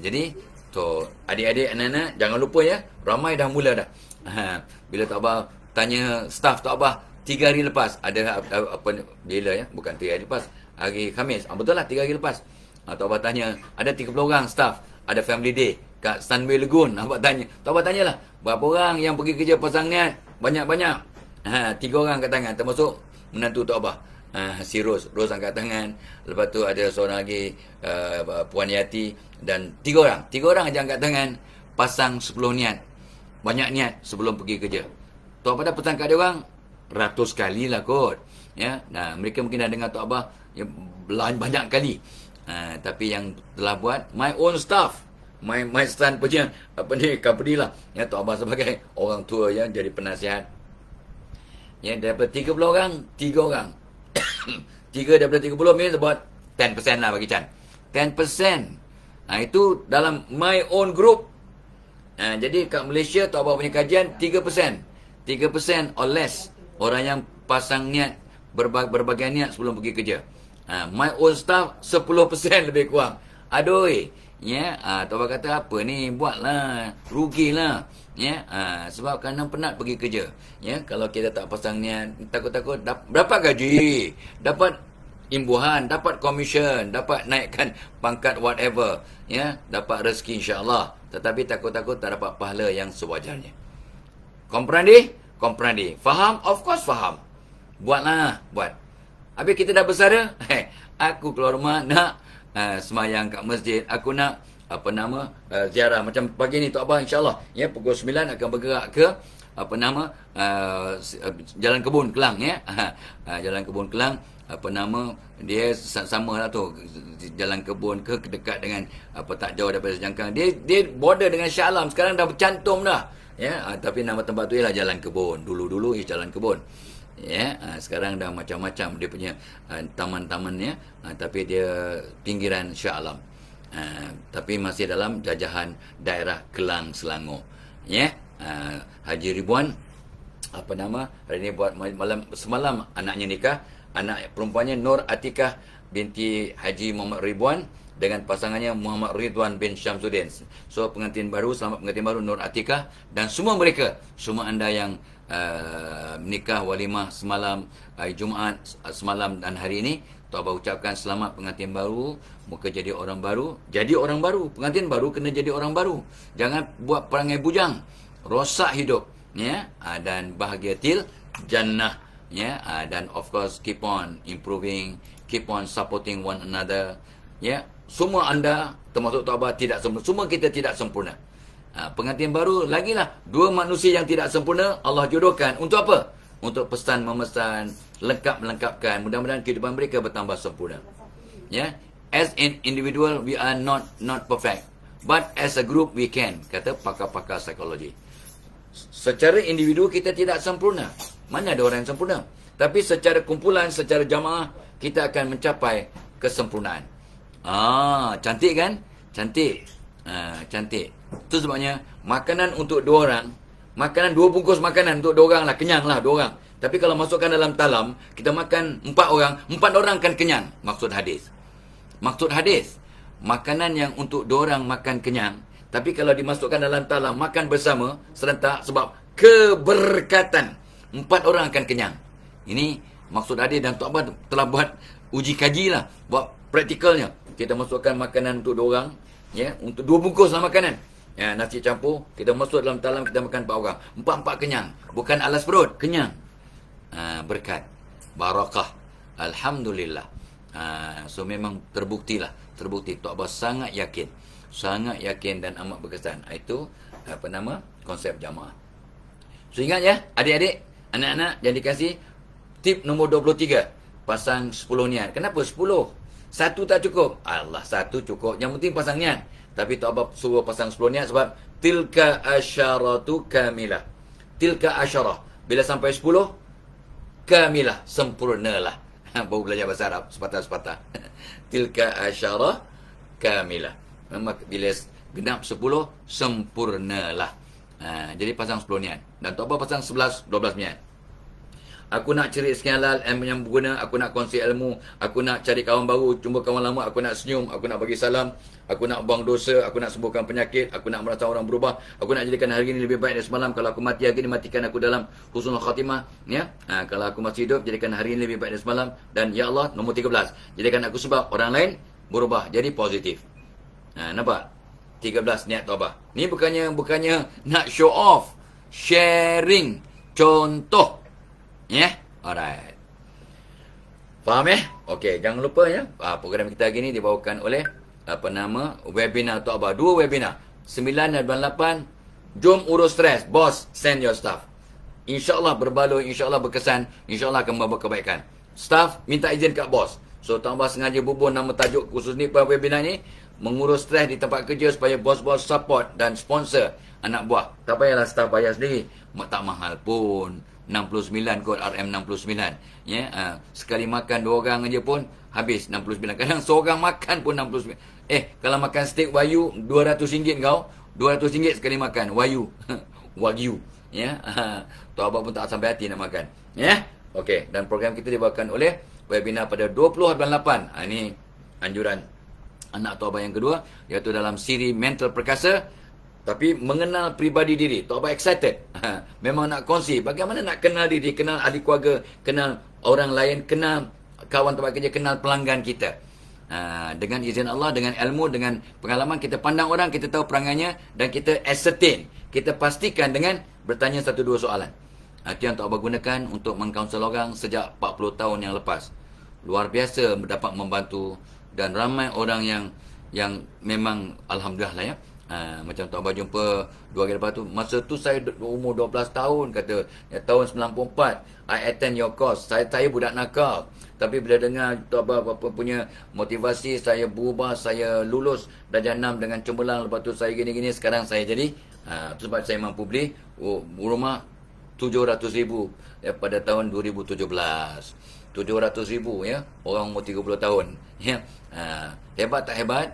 jadi tu adik-adik anak-anak jangan lupa ya. Ramai dah mula dah. Ha, bila tak ubah tanya staff tak ubah Tiga hari lepas ada apa, apa bila ya bukan tiga hari lepas hari Khamis ah, betul lah tiga hari lepas atau ah, bertanya ada 30 orang staff ada family day kat Sunway Lagoon. Abang tanya. Tak tanya lah, Berapa orang yang pergi kerja pasangan? Banyak-banyak. Ha, tiga orang angkat tangan. Termasuk menantu Tok Abah. Ha, si Rose. Rose angkat tangan. Lepas tu ada seorang lagi. Uh, Puan Yati. Dan tiga orang. Tiga orang aja angkat tangan. Pasang sepuluh niat. Banyak niat sebelum pergi kerja. Tok Abah dah pesan kat dia orang. Ratus kali lah kot. Ya? Nah, mereka mungkin dah dengar tu Abah. Ya, banyak kali. Ha, tapi yang telah buat my own staff, my my son punya apa ni company lah. Ya Tok Abah sebagai orang tua yang jadi penasihat. Ya daripada 30 orang, 3 orang. 3 daripada 30 means about 10% lah bagi Chan. 10%. Nah ha, itu dalam my own group. Ha, jadi kat Malaysia Tok Abah punya kajian 3%. 3% or less orang yang pasang niat berbagai, berbagai niat sebelum pergi kerja. Ha, my own staff 10% lebih kurang. Adoi, eh. Ya, yeah, ha, uh, Tuan kata apa ni Buatlah Rugilah Ya yeah, ha, uh, Sebab kadang penat pergi kerja Ya yeah, Kalau kita tak pasang ni Takut-takut dap Dapat gaji Dapat Imbuhan Dapat komisen Dapat naikkan Pangkat whatever Ya yeah, Dapat rezeki insya Allah. Tetapi takut-takut tak dapat pahala yang sewajarnya Komprendi? Komprendi Faham? Of course faham Buatlah Buat Habis kita dah besar dah. Hey, aku keluar rumah nak uh, semayang kat masjid. Aku nak apa nama uh, ziarah macam pagi ni tok abah insyaallah ya pukul 9 akan bergerak ke apa nama uh, jalan kebun kelang ya uh, jalan kebun kelang apa nama dia sama lah tu jalan kebun ke dekat dengan apa tak jauh daripada sejangkang dia dia border dengan Shah Alam sekarang dah bercantum dah ya uh, tapi nama tempat tu ialah jalan kebun dulu-dulu ialah jalan kebun ya ha, sekarang dah macam-macam dia punya ha, taman-tamannya ha, tapi dia pinggiran Shah Alam ha, tapi masih dalam jajahan daerah Kelang Selangor ya ha, Haji Ribuan apa nama hari ini buat malam semalam anaknya nikah anak perempuannya Nur Atikah binti Haji Muhammad Ribuan dengan pasangannya Muhammad Ridwan bin Syamsuddin. So pengantin baru, selamat pengantin baru Nur Atika dan semua mereka, semua anda yang Eh, menikah walimah semalam hari Jumaat eh, semalam dan hari ini Tuan Abah ucapkan selamat pengantin baru Muka jadi orang baru Jadi orang baru Pengantin baru kena jadi orang baru Jangan buat perangai bujang Rosak hidup ya yeah? Dan bahagia til Jannah ya yeah? Dan of course keep on improving Keep on supporting one another ya yeah? Semua anda Termasuk Tuan Abah tidak sempurna Semua kita tidak sempurna Ha, pengantin baru lagi lah dua manusia yang tidak sempurna Allah jodohkan untuk apa? Untuk pesan memesan lengkap melengkapkan mudah-mudahan kehidupan mereka bertambah sempurna. Ya, yeah? as an individual we are not not perfect, but as a group we can kata pakar-pakar psikologi. Secara individu kita tidak sempurna. Mana ada orang yang sempurna? Tapi secara kumpulan, secara jamaah kita akan mencapai kesempurnaan. Ah, cantik kan? Cantik. Ah, cantik. Itu sebabnya makanan untuk dua orang, makanan dua bungkus makanan untuk dua orang lah, kenyang lah dua orang. Tapi kalau masukkan dalam talam, kita makan empat orang, empat orang akan kenyang. Maksud hadis. Maksud hadis. Makanan yang untuk dua orang makan kenyang, tapi kalau dimasukkan dalam talam, makan bersama, serentak sebab keberkatan. Empat orang akan kenyang. Ini maksud hadis dan Tok Abad telah buat uji kaji lah. Buat praktikalnya. Kita masukkan makanan untuk dua orang. Ya, untuk dua bungkus lah makanan. Ya, nasi campur, kita masuk dalam talam, kita makan empat orang. Empat-empat kenyang. Bukan alas perut, kenyang. Ha, berkat. Barakah. Alhamdulillah. Ha, so, memang terbuktilah. Terbukti. Tok Abah sangat yakin. Sangat yakin dan amat berkesan. Itu, apa nama, konsep jamaah. So, ingat ya, adik-adik, anak-anak, yang dikasih tip nombor 23. Pasang 10 niat. Kenapa 10? Satu tak cukup. Allah, satu cukup. Yang penting pasang niat. Tapi tak apa suruh pasang 10 niat sebab tilka asyaratu kamilah. Tilka asyarah. Bila sampai 10, kamilah. Sempurnalah. Baru belajar bahasa Arab. Sepatah-sepatah. tilka asyarah kamilah. Memang bila genap 10, sempurnalah. Ha, jadi pasang 10 niat. Dan tak apa pasang 11, 12 niat. Aku nak cari sinyalal yang berguna. Aku nak kongsi ilmu. Aku nak cari kawan baru. Cuba kawan lama. Aku nak senyum. Aku nak bagi salam. Aku nak buang dosa. Aku nak sembuhkan penyakit. Aku nak merasa orang berubah. Aku nak jadikan hari ini lebih baik dari semalam. Kalau aku mati hari ini, matikan aku dalam husnul khatimah. Ya? Ha, kalau aku masih hidup, jadikan hari ini lebih baik dari semalam. Dan Ya Allah, nombor 13. Jadikan aku sebab orang lain berubah. Jadi positif. Ha, nampak? 13 niat taubah. Ini bukannya bukannya nak show off. Sharing. Contoh. Yeah? Alright. Faham Eh? Ya? Okay, jangan lupa ya. Uh, program kita hari ni dibawakan oleh apa nama webinar atau abah Dua webinar. 9 dan 8. Jom urus stres. Boss, send your staff. InsyaAllah berbaloi, insyaAllah berkesan, insyaAllah akan membawa kebaikan. Staff, minta izin kat bos. So, tambah sengaja bubur nama tajuk khusus ni pada webinar ni. Mengurus stres di tempat kerja supaya bos-bos support dan sponsor anak buah. Tak payahlah staff bayar sendiri. Tak mahal pun. 69 gol RM69 ya yeah? Ha, sekali makan dua orang aja pun habis 69 kadang seorang makan pun 69 eh kalau makan steak wayu 200 ringgit kau 200 ringgit sekali makan wayu wagyu ya yeah? Ha, tu apa pun tak sampai hati nak makan ya okey dan program kita dibawakan oleh webinar pada 20 hari 8 ha, ini anjuran anak atau abang yang kedua iaitu dalam siri mental perkasa tapi mengenal pribadi diri. Tok Abah excited. Ha, memang nak kongsi. Bagaimana nak kenal diri, kenal ahli keluarga, kenal orang lain, kenal kawan tempat kerja, kenal pelanggan kita. Ha, dengan izin Allah, dengan ilmu, dengan pengalaman, kita pandang orang, kita tahu perangannya dan kita ascertain. Kita pastikan dengan bertanya satu dua soalan. Ha, itu yang Tok Abah gunakan untuk mengkaunsel orang sejak 40 tahun yang lepas. Luar biasa mendapat membantu dan ramai orang yang yang memang Alhamdulillah lah ya. Ha, macam Tok Abah jumpa dua hari lepas tu. Masa tu saya umur 12 tahun kata. Ya, tahun 94. I attend your course. Saya, saya budak nakal. Tapi bila dengar tu Abah apa punya motivasi. Saya berubah. Saya lulus. Dajah 6 dengan cemerlang. Lepas tu saya gini-gini. Sekarang saya jadi. Ha, tu sebab saya mampu beli oh, rumah 700 ribu ya, pada tahun 2017. 700 ribu ya. Orang umur 30 tahun. Ya. Ha, hebat tak hebat?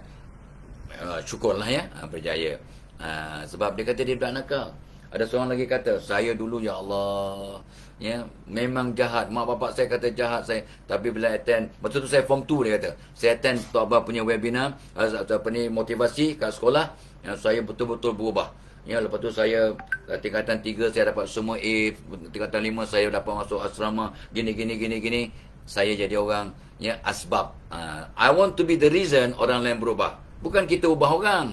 syukur ah, lah ya ah, berjaya uh, sebab dia kata dia budak nakal ada seorang lagi kata saya dulu ya Allah ya memang jahat mak bapak saya kata jahat saya tapi bila attend waktu tu saya form 2 dia kata saya attend tok abah punya webinar atau apa ni motivasi kat sekolah yang saya betul-betul berubah ya lepas tu saya tingkatan 3 saya dapat semua A tingkatan 5 saya dapat masuk asrama gini gini gini gini saya jadi orang ya asbab uh, i want to be the reason orang lain berubah Bukan kita ubah orang.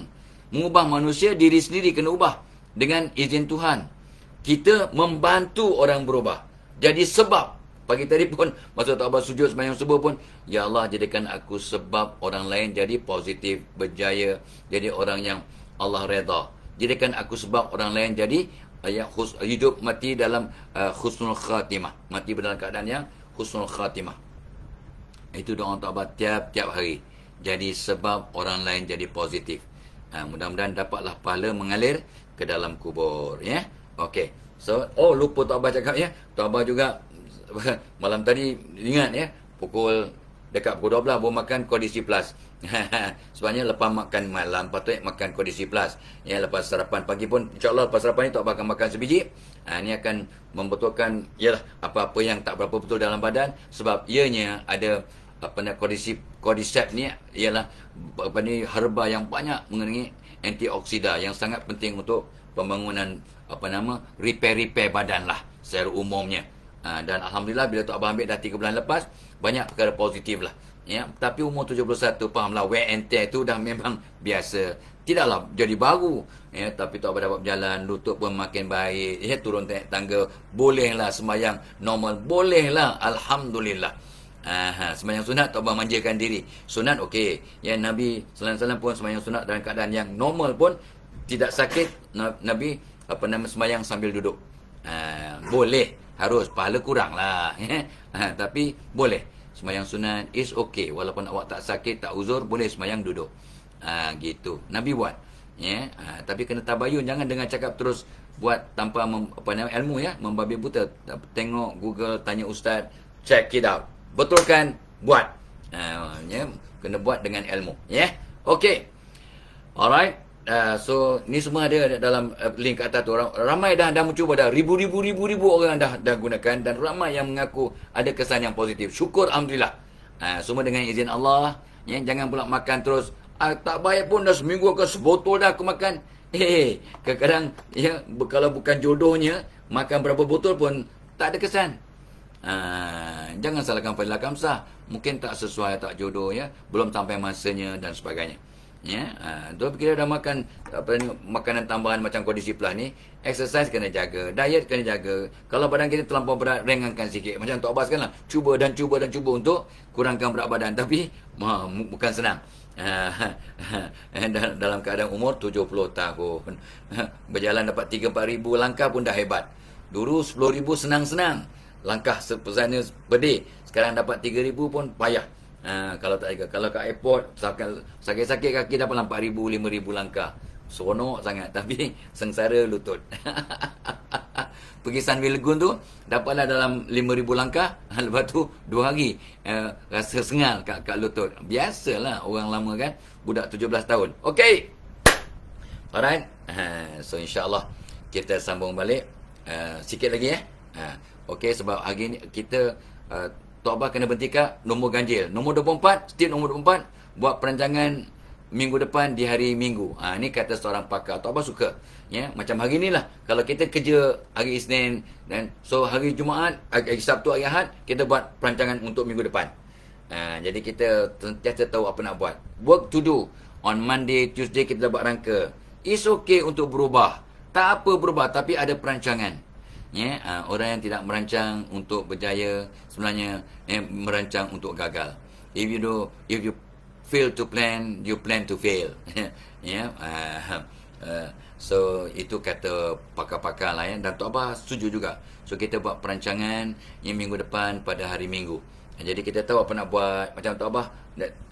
Mengubah manusia, diri sendiri kena ubah. Dengan izin Tuhan. Kita membantu orang berubah. Jadi sebab. Pagi tadi pun, masa tak abang sujud semayang subuh pun. Ya Allah, jadikan aku sebab orang lain jadi positif, berjaya. Jadi orang yang Allah reda. Jadikan aku sebab orang lain jadi eh, yang khus, hidup mati dalam uh, khusnul khatimah. Mati dalam keadaan yang khusnul khatimah. Itu doang untuk abang tiap-tiap hari jadi sebab orang lain jadi positif. Ha, mudah-mudahan dapatlah pahala mengalir ke dalam kubur. Ya, okay. So, oh lupa Tok Abah cakap ya. Tok Abah juga malam tadi ingat ya. Pukul dekat pukul 12 baru makan kondisi plus. Sebenarnya lepas makan malam patutnya eh, makan kondisi plus. Ya, lepas sarapan pagi pun insyaAllah lepas sarapan ni Tok akan makan sebiji. Ha, ini akan membetulkan ya, apa-apa yang tak berapa betul dalam badan. Sebab ianya ada apa ni kodisip kodisep ni ialah apa ni herba yang banyak mengenai antioksida yang sangat penting untuk pembangunan apa nama repair repair badan lah secara umumnya ha, dan alhamdulillah bila tu abang ambil dah 3 bulan lepas banyak perkara positif lah ya tapi umur 71 fahamlah wear and tear tu dah memang biasa tidaklah jadi baru ya tapi tak dapat berjalan lutut pun makin baik ya turun tangga bolehlah semayang normal bolehlah alhamdulillah Aha, semayang sunat atau memanjakan diri. Sunat okey. Yang Nabi sallallahu alaihi pun semayang sunat dalam keadaan yang normal pun tidak sakit Nabi apa nama semayang sambil duduk. Ha, boleh harus pahala kurang lah ha, tapi boleh semayang sunat is okay walaupun awak tak sakit tak uzur boleh semayang duduk ha, gitu Nabi buat ya ha, tapi kena tabayun jangan dengan cakap terus buat tanpa mem, apa nama ilmu ya membabi buta tengok google tanya ustaz check it out betulkan buat uh, kena buat dengan ilmu ya yeah? okey alright Uh, so ni semua ada dalam uh, link kat atas tu orang ramai dah dah mencuba dah ribu ribu ribu ribu orang dah dah gunakan dan ramai yang mengaku ada kesan yang positif. Syukur alhamdulillah. Uh, semua dengan izin Allah. Ya yeah, jangan pula makan terus. Uh, tak baik pun dah seminggu ke sebotol dah aku makan. Eh hey, eh, kadang ya yeah, kalau bukan jodohnya makan berapa botol pun tak ada kesan. Ha, jangan salahkan Fadilah Kamsah. Mungkin tak sesuai, tak jodoh ya. Belum sampai masanya dan sebagainya. Ya, tu ha, kita dah makan apa makanan tambahan macam kondisi pelah ni, exercise kena jaga, diet kena jaga. Kalau badan kita terlampau berat, ringankan sikit. Macam Tok Abbas kan lah, cuba dan cuba dan cuba untuk kurangkan berat badan. Tapi, ma, bukan senang. Ha, ha, dalam keadaan umur 70 tahun. berjalan dapat 3-4 ribu langkah pun dah hebat. Dulu 10 ribu senang-senang langkah sepesannya berde sekarang dapat 3000 pun payah ha, kalau tak kalau kat airport sakit-sakit kaki dapat 4000 5000 langkah seronok sangat tapi sengsara lutut pergi Sunway Lagoon tu dapatlah dalam 5000 langkah lepas tu 2 hari uh, rasa sengal kat, kat lutut biasalah orang lama kan budak 17 tahun Okey, alright uh, so insyaallah kita sambung balik uh, sikit lagi eh uh, Okey sebab hari ni kita uh, Tok Abah kena berhentikan nombor ganjil. Nombor 24, setiap nombor 24 buat perancangan minggu depan di hari minggu. Ha, ini kata seorang pakar. Tok Abah suka. Ya, macam hari inilah. Kalau kita kerja hari Isnin dan so hari Jumaat, hari, hari Sabtu, hari Ahad, kita buat perancangan untuk minggu depan. Ha, jadi kita sentiasa tahu apa nak buat. Work to do. On Monday, Tuesday kita dah buat rangka. It's okay untuk berubah. Tak apa berubah tapi ada perancangan yeah, ha, uh, orang yang tidak merancang untuk berjaya sebenarnya yeah, merancang untuk gagal if you do if you fail to plan you plan to fail yeah uh, uh, so itu kata pakar-pakar lah ya dan tok abah setuju juga so kita buat perancangan ya, minggu depan pada hari minggu jadi kita tahu apa nak buat macam tok abah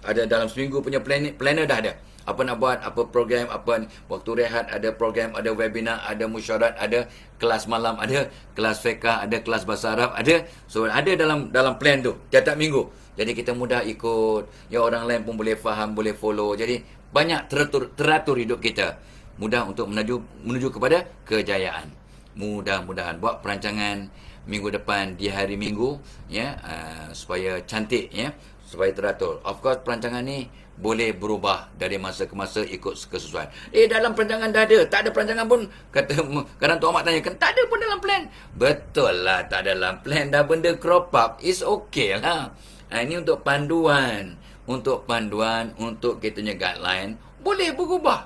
ada dalam seminggu punya plan planner dah ada apa nak buat, apa program, apa waktu rehat, ada program, ada webinar, ada musyarat, ada kelas malam, ada kelas feka, ada kelas bahasa Arab, ada. So, ada dalam dalam plan tu, tiap-tiap minggu. Jadi, kita mudah ikut. Ya, orang lain pun boleh faham, boleh follow. Jadi, banyak teratur, teratur hidup kita. Mudah untuk menuju, menuju kepada kejayaan. Mudah-mudahan. Buat perancangan minggu depan di hari minggu ya uh, supaya cantik ya supaya teratur of course perancangan ni boleh berubah dari masa ke masa ikut kesesuaian. Eh dalam perancangan dah ada, tak ada perancangan pun kata kadang Tok Ahmad tanya kan tak ada pun dalam plan. Betul lah tak ada dalam plan dah benda crop up is okay lah. Ha, ini untuk panduan, untuk panduan untuk kita punya guideline boleh berubah.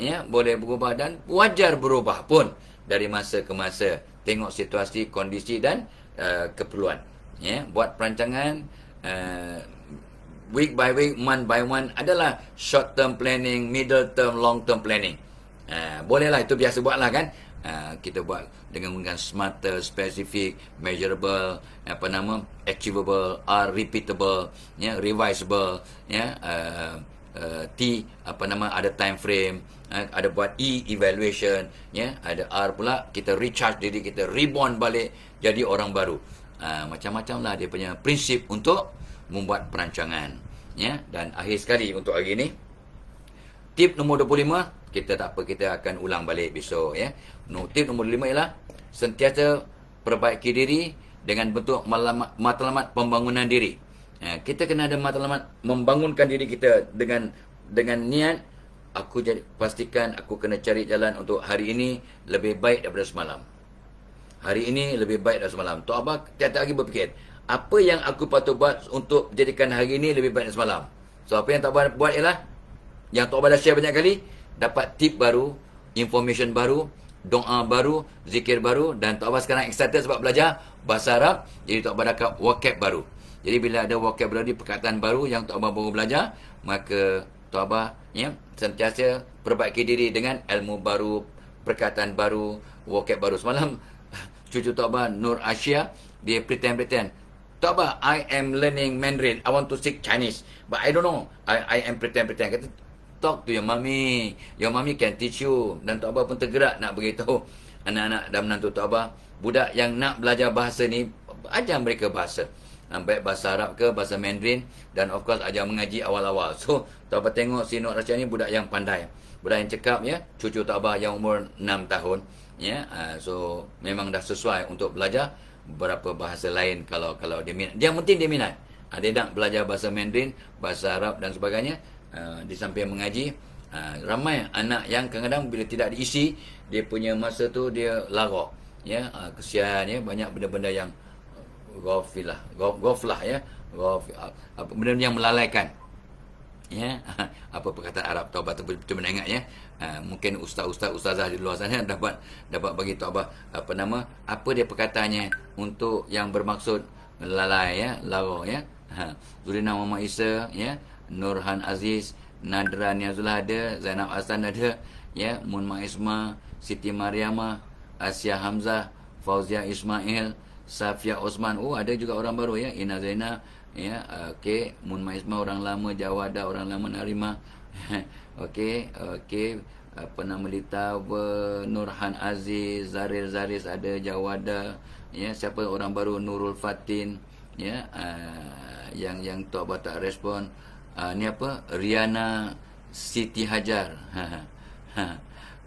Ya, boleh berubah dan wajar berubah pun dari masa ke masa tengok situasi, kondisi dan uh, keperluan. Ya, buat perancangan uh, week by week, month by month adalah short term planning, middle term, long term planning. Uh, bolehlah itu biasa buatlah kan. Uh, kita buat dengan menggunakan smarter, specific, measurable, apa nama, achievable, R uh, repeatable, ya, yeah, revisable, ya, yeah, uh, ah, uh, T apa nama ada time frame, uh, ada buat E evaluation, ya, yeah, ada R pula kita recharge diri kita, reborn balik jadi orang baru. Uh, macam lah dia punya prinsip untuk membuat perancangan ya dan akhir sekali untuk hari ini tip nombor 25 kita tak apa kita akan ulang balik besok ya no, tip nombor 5 ialah sentiasa perbaiki diri dengan bentuk matlamat, matlamat pembangunan diri ya, kita kena ada matlamat membangunkan diri kita dengan dengan niat aku jadi, pastikan aku kena cari jalan untuk hari ini lebih baik daripada semalam hari ini lebih baik daripada semalam tu apa tiap-tiap hari berfikir apa yang aku patut buat untuk jadikan hari ini lebih baik semalam. So, apa yang tak buat, buat ialah, yang tak dah share banyak kali, dapat tip baru, information baru, doa baru, zikir baru, dan tak sekarang excited sebab belajar bahasa Arab, jadi tak dapat dapat vocab baru. Jadi, bila ada vocab baru, di perkataan baru yang tak baru belajar, maka tak ya, yeah, sentiasa perbaiki diri dengan ilmu baru, perkataan baru, vocab baru. Semalam, cucu tak Nur Asia, dia pretend-pretend. Tak apa, I am learning Mandarin. I want to speak Chinese. But I don't know. I I am pretend pretend. Kata, talk to your mommy. Your mommy can teach you. Dan tak apa pun tergerak nak beritahu anak-anak dan menantu apa. Budak yang nak belajar bahasa ni, ajar mereka bahasa. Baik bahasa Arab ke bahasa Mandarin. Dan of course, ajar mengaji awal-awal. So, tak apa tengok si Nur Rasyah ni budak yang pandai. Budak yang cekap ya. Cucu tak apa yang umur 6 tahun. Ya, yeah. uh, so memang dah sesuai untuk belajar berapa bahasa lain kalau kalau dia minat. Dia penting dia minat. Ha, dia nak belajar bahasa Mandarin, bahasa Arab dan sebagainya. Uh, di samping mengaji, uh, ramai anak yang kadang-kadang bila tidak diisi, dia punya masa tu dia larok. Ya, uh, kesian ya, banyak benda-benda yang uh, lah, gof, lah ya, benda-benda yang melalaikan ya apa perkataan Arab taubat tu cuma ingat ya ha, mungkin ustaz-ustaz ustazah di luar sana dapat dapat bagi taubat apa nama apa dia perkataannya untuk yang bermaksud lalai ya lara ya ha Zulina Muhammad Isa ya Nurhan Aziz Nadra Niazul ada Zainab Hasan ada ya Mun Maisma Siti Mariama Asia Hamzah Fauzia Ismail Safia Osman oh ada juga orang baru ya Ina Zainab ya okey mun maisma orang lama jawa ada orang lama narima okey okey apa nama lita nurhan aziz zaril zaris ada jawada ya siapa orang baru nurul fatin ya uh, yang yang tu apa tak respon uh, ni apa riana siti hajar ha ha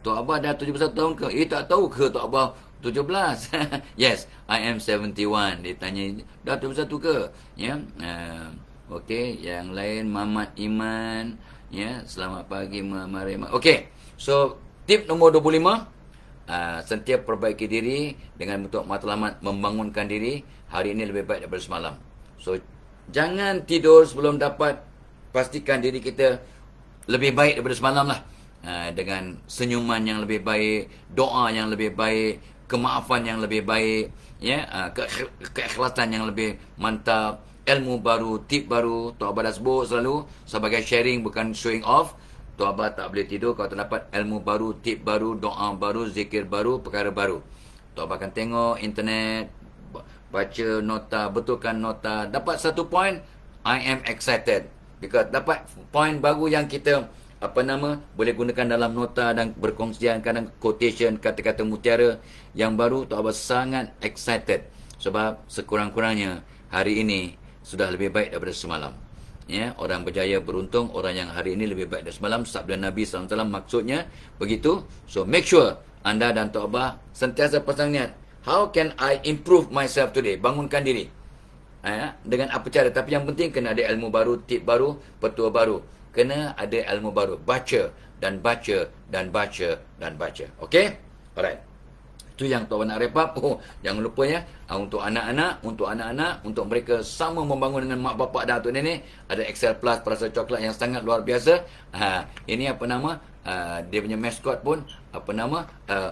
Tok Abah dah 71 tahun ke? Eh, tak tahu ke Tok Abah 17. yes, I am 71. Dia tanya, dah 21 ke? Ya. Yeah. Uh, okay, yang lain, Mamat Iman. Ya, yeah. selamat pagi, Mamat Rehmat. Okay, so tip nombor 25. Uh, sentiap perbaiki diri dengan bentuk matlamat membangunkan diri. Hari ini lebih baik daripada semalam. So, jangan tidur sebelum dapat pastikan diri kita lebih baik daripada semalam lah. Ah, dengan senyuman yang lebih baik, doa yang lebih baik, kemaafan yang lebih baik ya ah, keikhlasan yang lebih mantap ilmu baru tip baru tu abah dah sebut selalu sebagai sharing bukan showing off tu abah tak boleh tidur kalau terdapat ilmu baru tip baru doa baru zikir baru perkara baru tu abah akan tengok internet baca nota betulkan nota dapat satu point i am excited because dapat point baru yang kita apa nama boleh gunakan dalam nota dan berkongsian kadang quotation kata-kata mutiara yang baru Tok Abah sangat excited sebab sekurang-kurangnya hari ini sudah lebih baik daripada semalam ya orang berjaya beruntung orang yang hari ini lebih baik daripada semalam sabda Nabi SAW maksudnya begitu so make sure anda dan Tok Abah sentiasa pasang niat how can I improve myself today bangunkan diri Ya, dengan apa cara tapi yang penting kena ada ilmu baru tip baru petua baru kena ada ilmu baru. Baca dan baca dan baca dan baca. Okey? Alright. Itu yang tuan nak repap. Oh, jangan lupa ya. Ah, untuk anak-anak, untuk anak-anak, untuk mereka sama membangun dengan mak bapak dan atuk nenek. Ada Excel Plus perasa coklat yang sangat luar biasa. Ha, ini apa nama? Ha, dia punya mascot pun. Apa nama? Ha,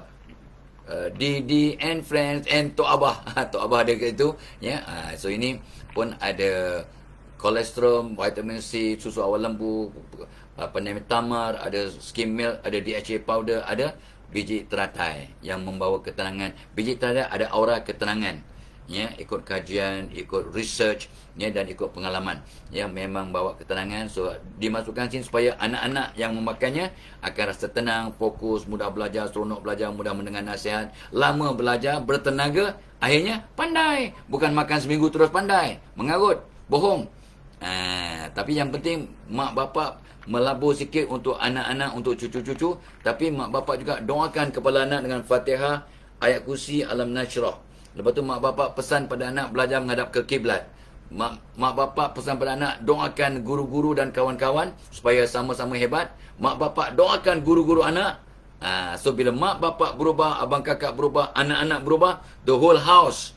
DD and friends and Tok Abah Tok Abah ada kat situ yeah. Ya. uh, So ini pun ada kolesterol, vitamin C, susu awal lembu, apa penem tamar, ada skim milk, ada DHA powder, ada biji teratai yang membawa ketenangan. Biji teratai ada aura ketenangan. Ya, ikut kajian, ikut research ya, dan ikut pengalaman ya, memang bawa ketenangan so, dimasukkan sini supaya anak-anak yang memakainya akan rasa tenang, fokus, mudah belajar seronok belajar, mudah mendengar nasihat lama belajar, bertenaga akhirnya pandai, bukan makan seminggu terus pandai, mengarut, bohong Ha, tapi yang penting mak bapak melabur sikit untuk anak-anak, untuk cucu-cucu. Tapi mak bapak juga doakan kepala anak dengan fatihah ayat kursi alam nasyrah. Lepas tu mak bapak pesan pada anak belajar menghadap ke kiblat. Mak, mak bapak pesan pada anak doakan guru-guru dan kawan-kawan supaya sama-sama hebat. Mak bapak doakan guru-guru anak. Ha, so bila mak bapak berubah, abang kakak berubah, anak-anak berubah, the whole house,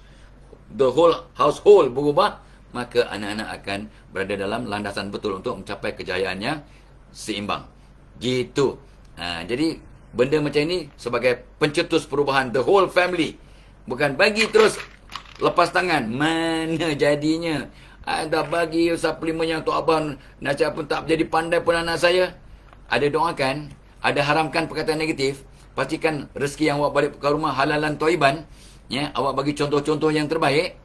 the whole household berubah, maka anak-anak akan berada dalam landasan betul untuk mencapai kejayaannya seimbang. Gitu. Ha, jadi, benda macam ini sebagai pencetus perubahan the whole family. Bukan bagi terus lepas tangan. Mana jadinya? Ada bagi suplemen yang Tok Abang nasihat pun tak jadi pandai pun anak saya. Ada doakan, ada haramkan perkataan negatif. Pastikan rezeki yang awak balik ke rumah halalan toiban. Ya, awak bagi contoh-contoh yang terbaik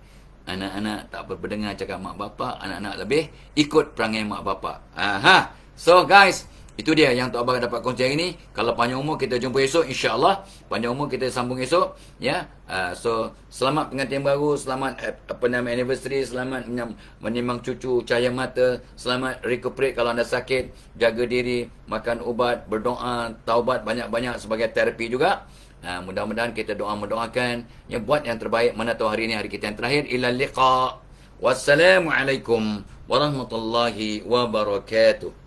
anak-anak tak berpendengar cakap mak bapa, anak-anak lebih ikut perangai mak bapa. Aha. So guys, itu dia yang Tok abang dapat kongsi hari ini. Kalau panjang umur kita jumpa esok insya-Allah. Panjang umur kita sambung esok ya. Uh, so selamat pengantin baru, selamat eh, apa nama anniversary, selamat menimang cucu cahaya mata, selamat recuperate kalau anda sakit, jaga diri, makan ubat, berdoa, taubat banyak-banyak sebagai terapi juga. Ha, mudah-mudahan kita doa mendoakan Yang buat yang terbaik mana tahu hari ini hari kita yang terakhir ila liqa wassalamu alaikum warahmatullahi wabarakatuh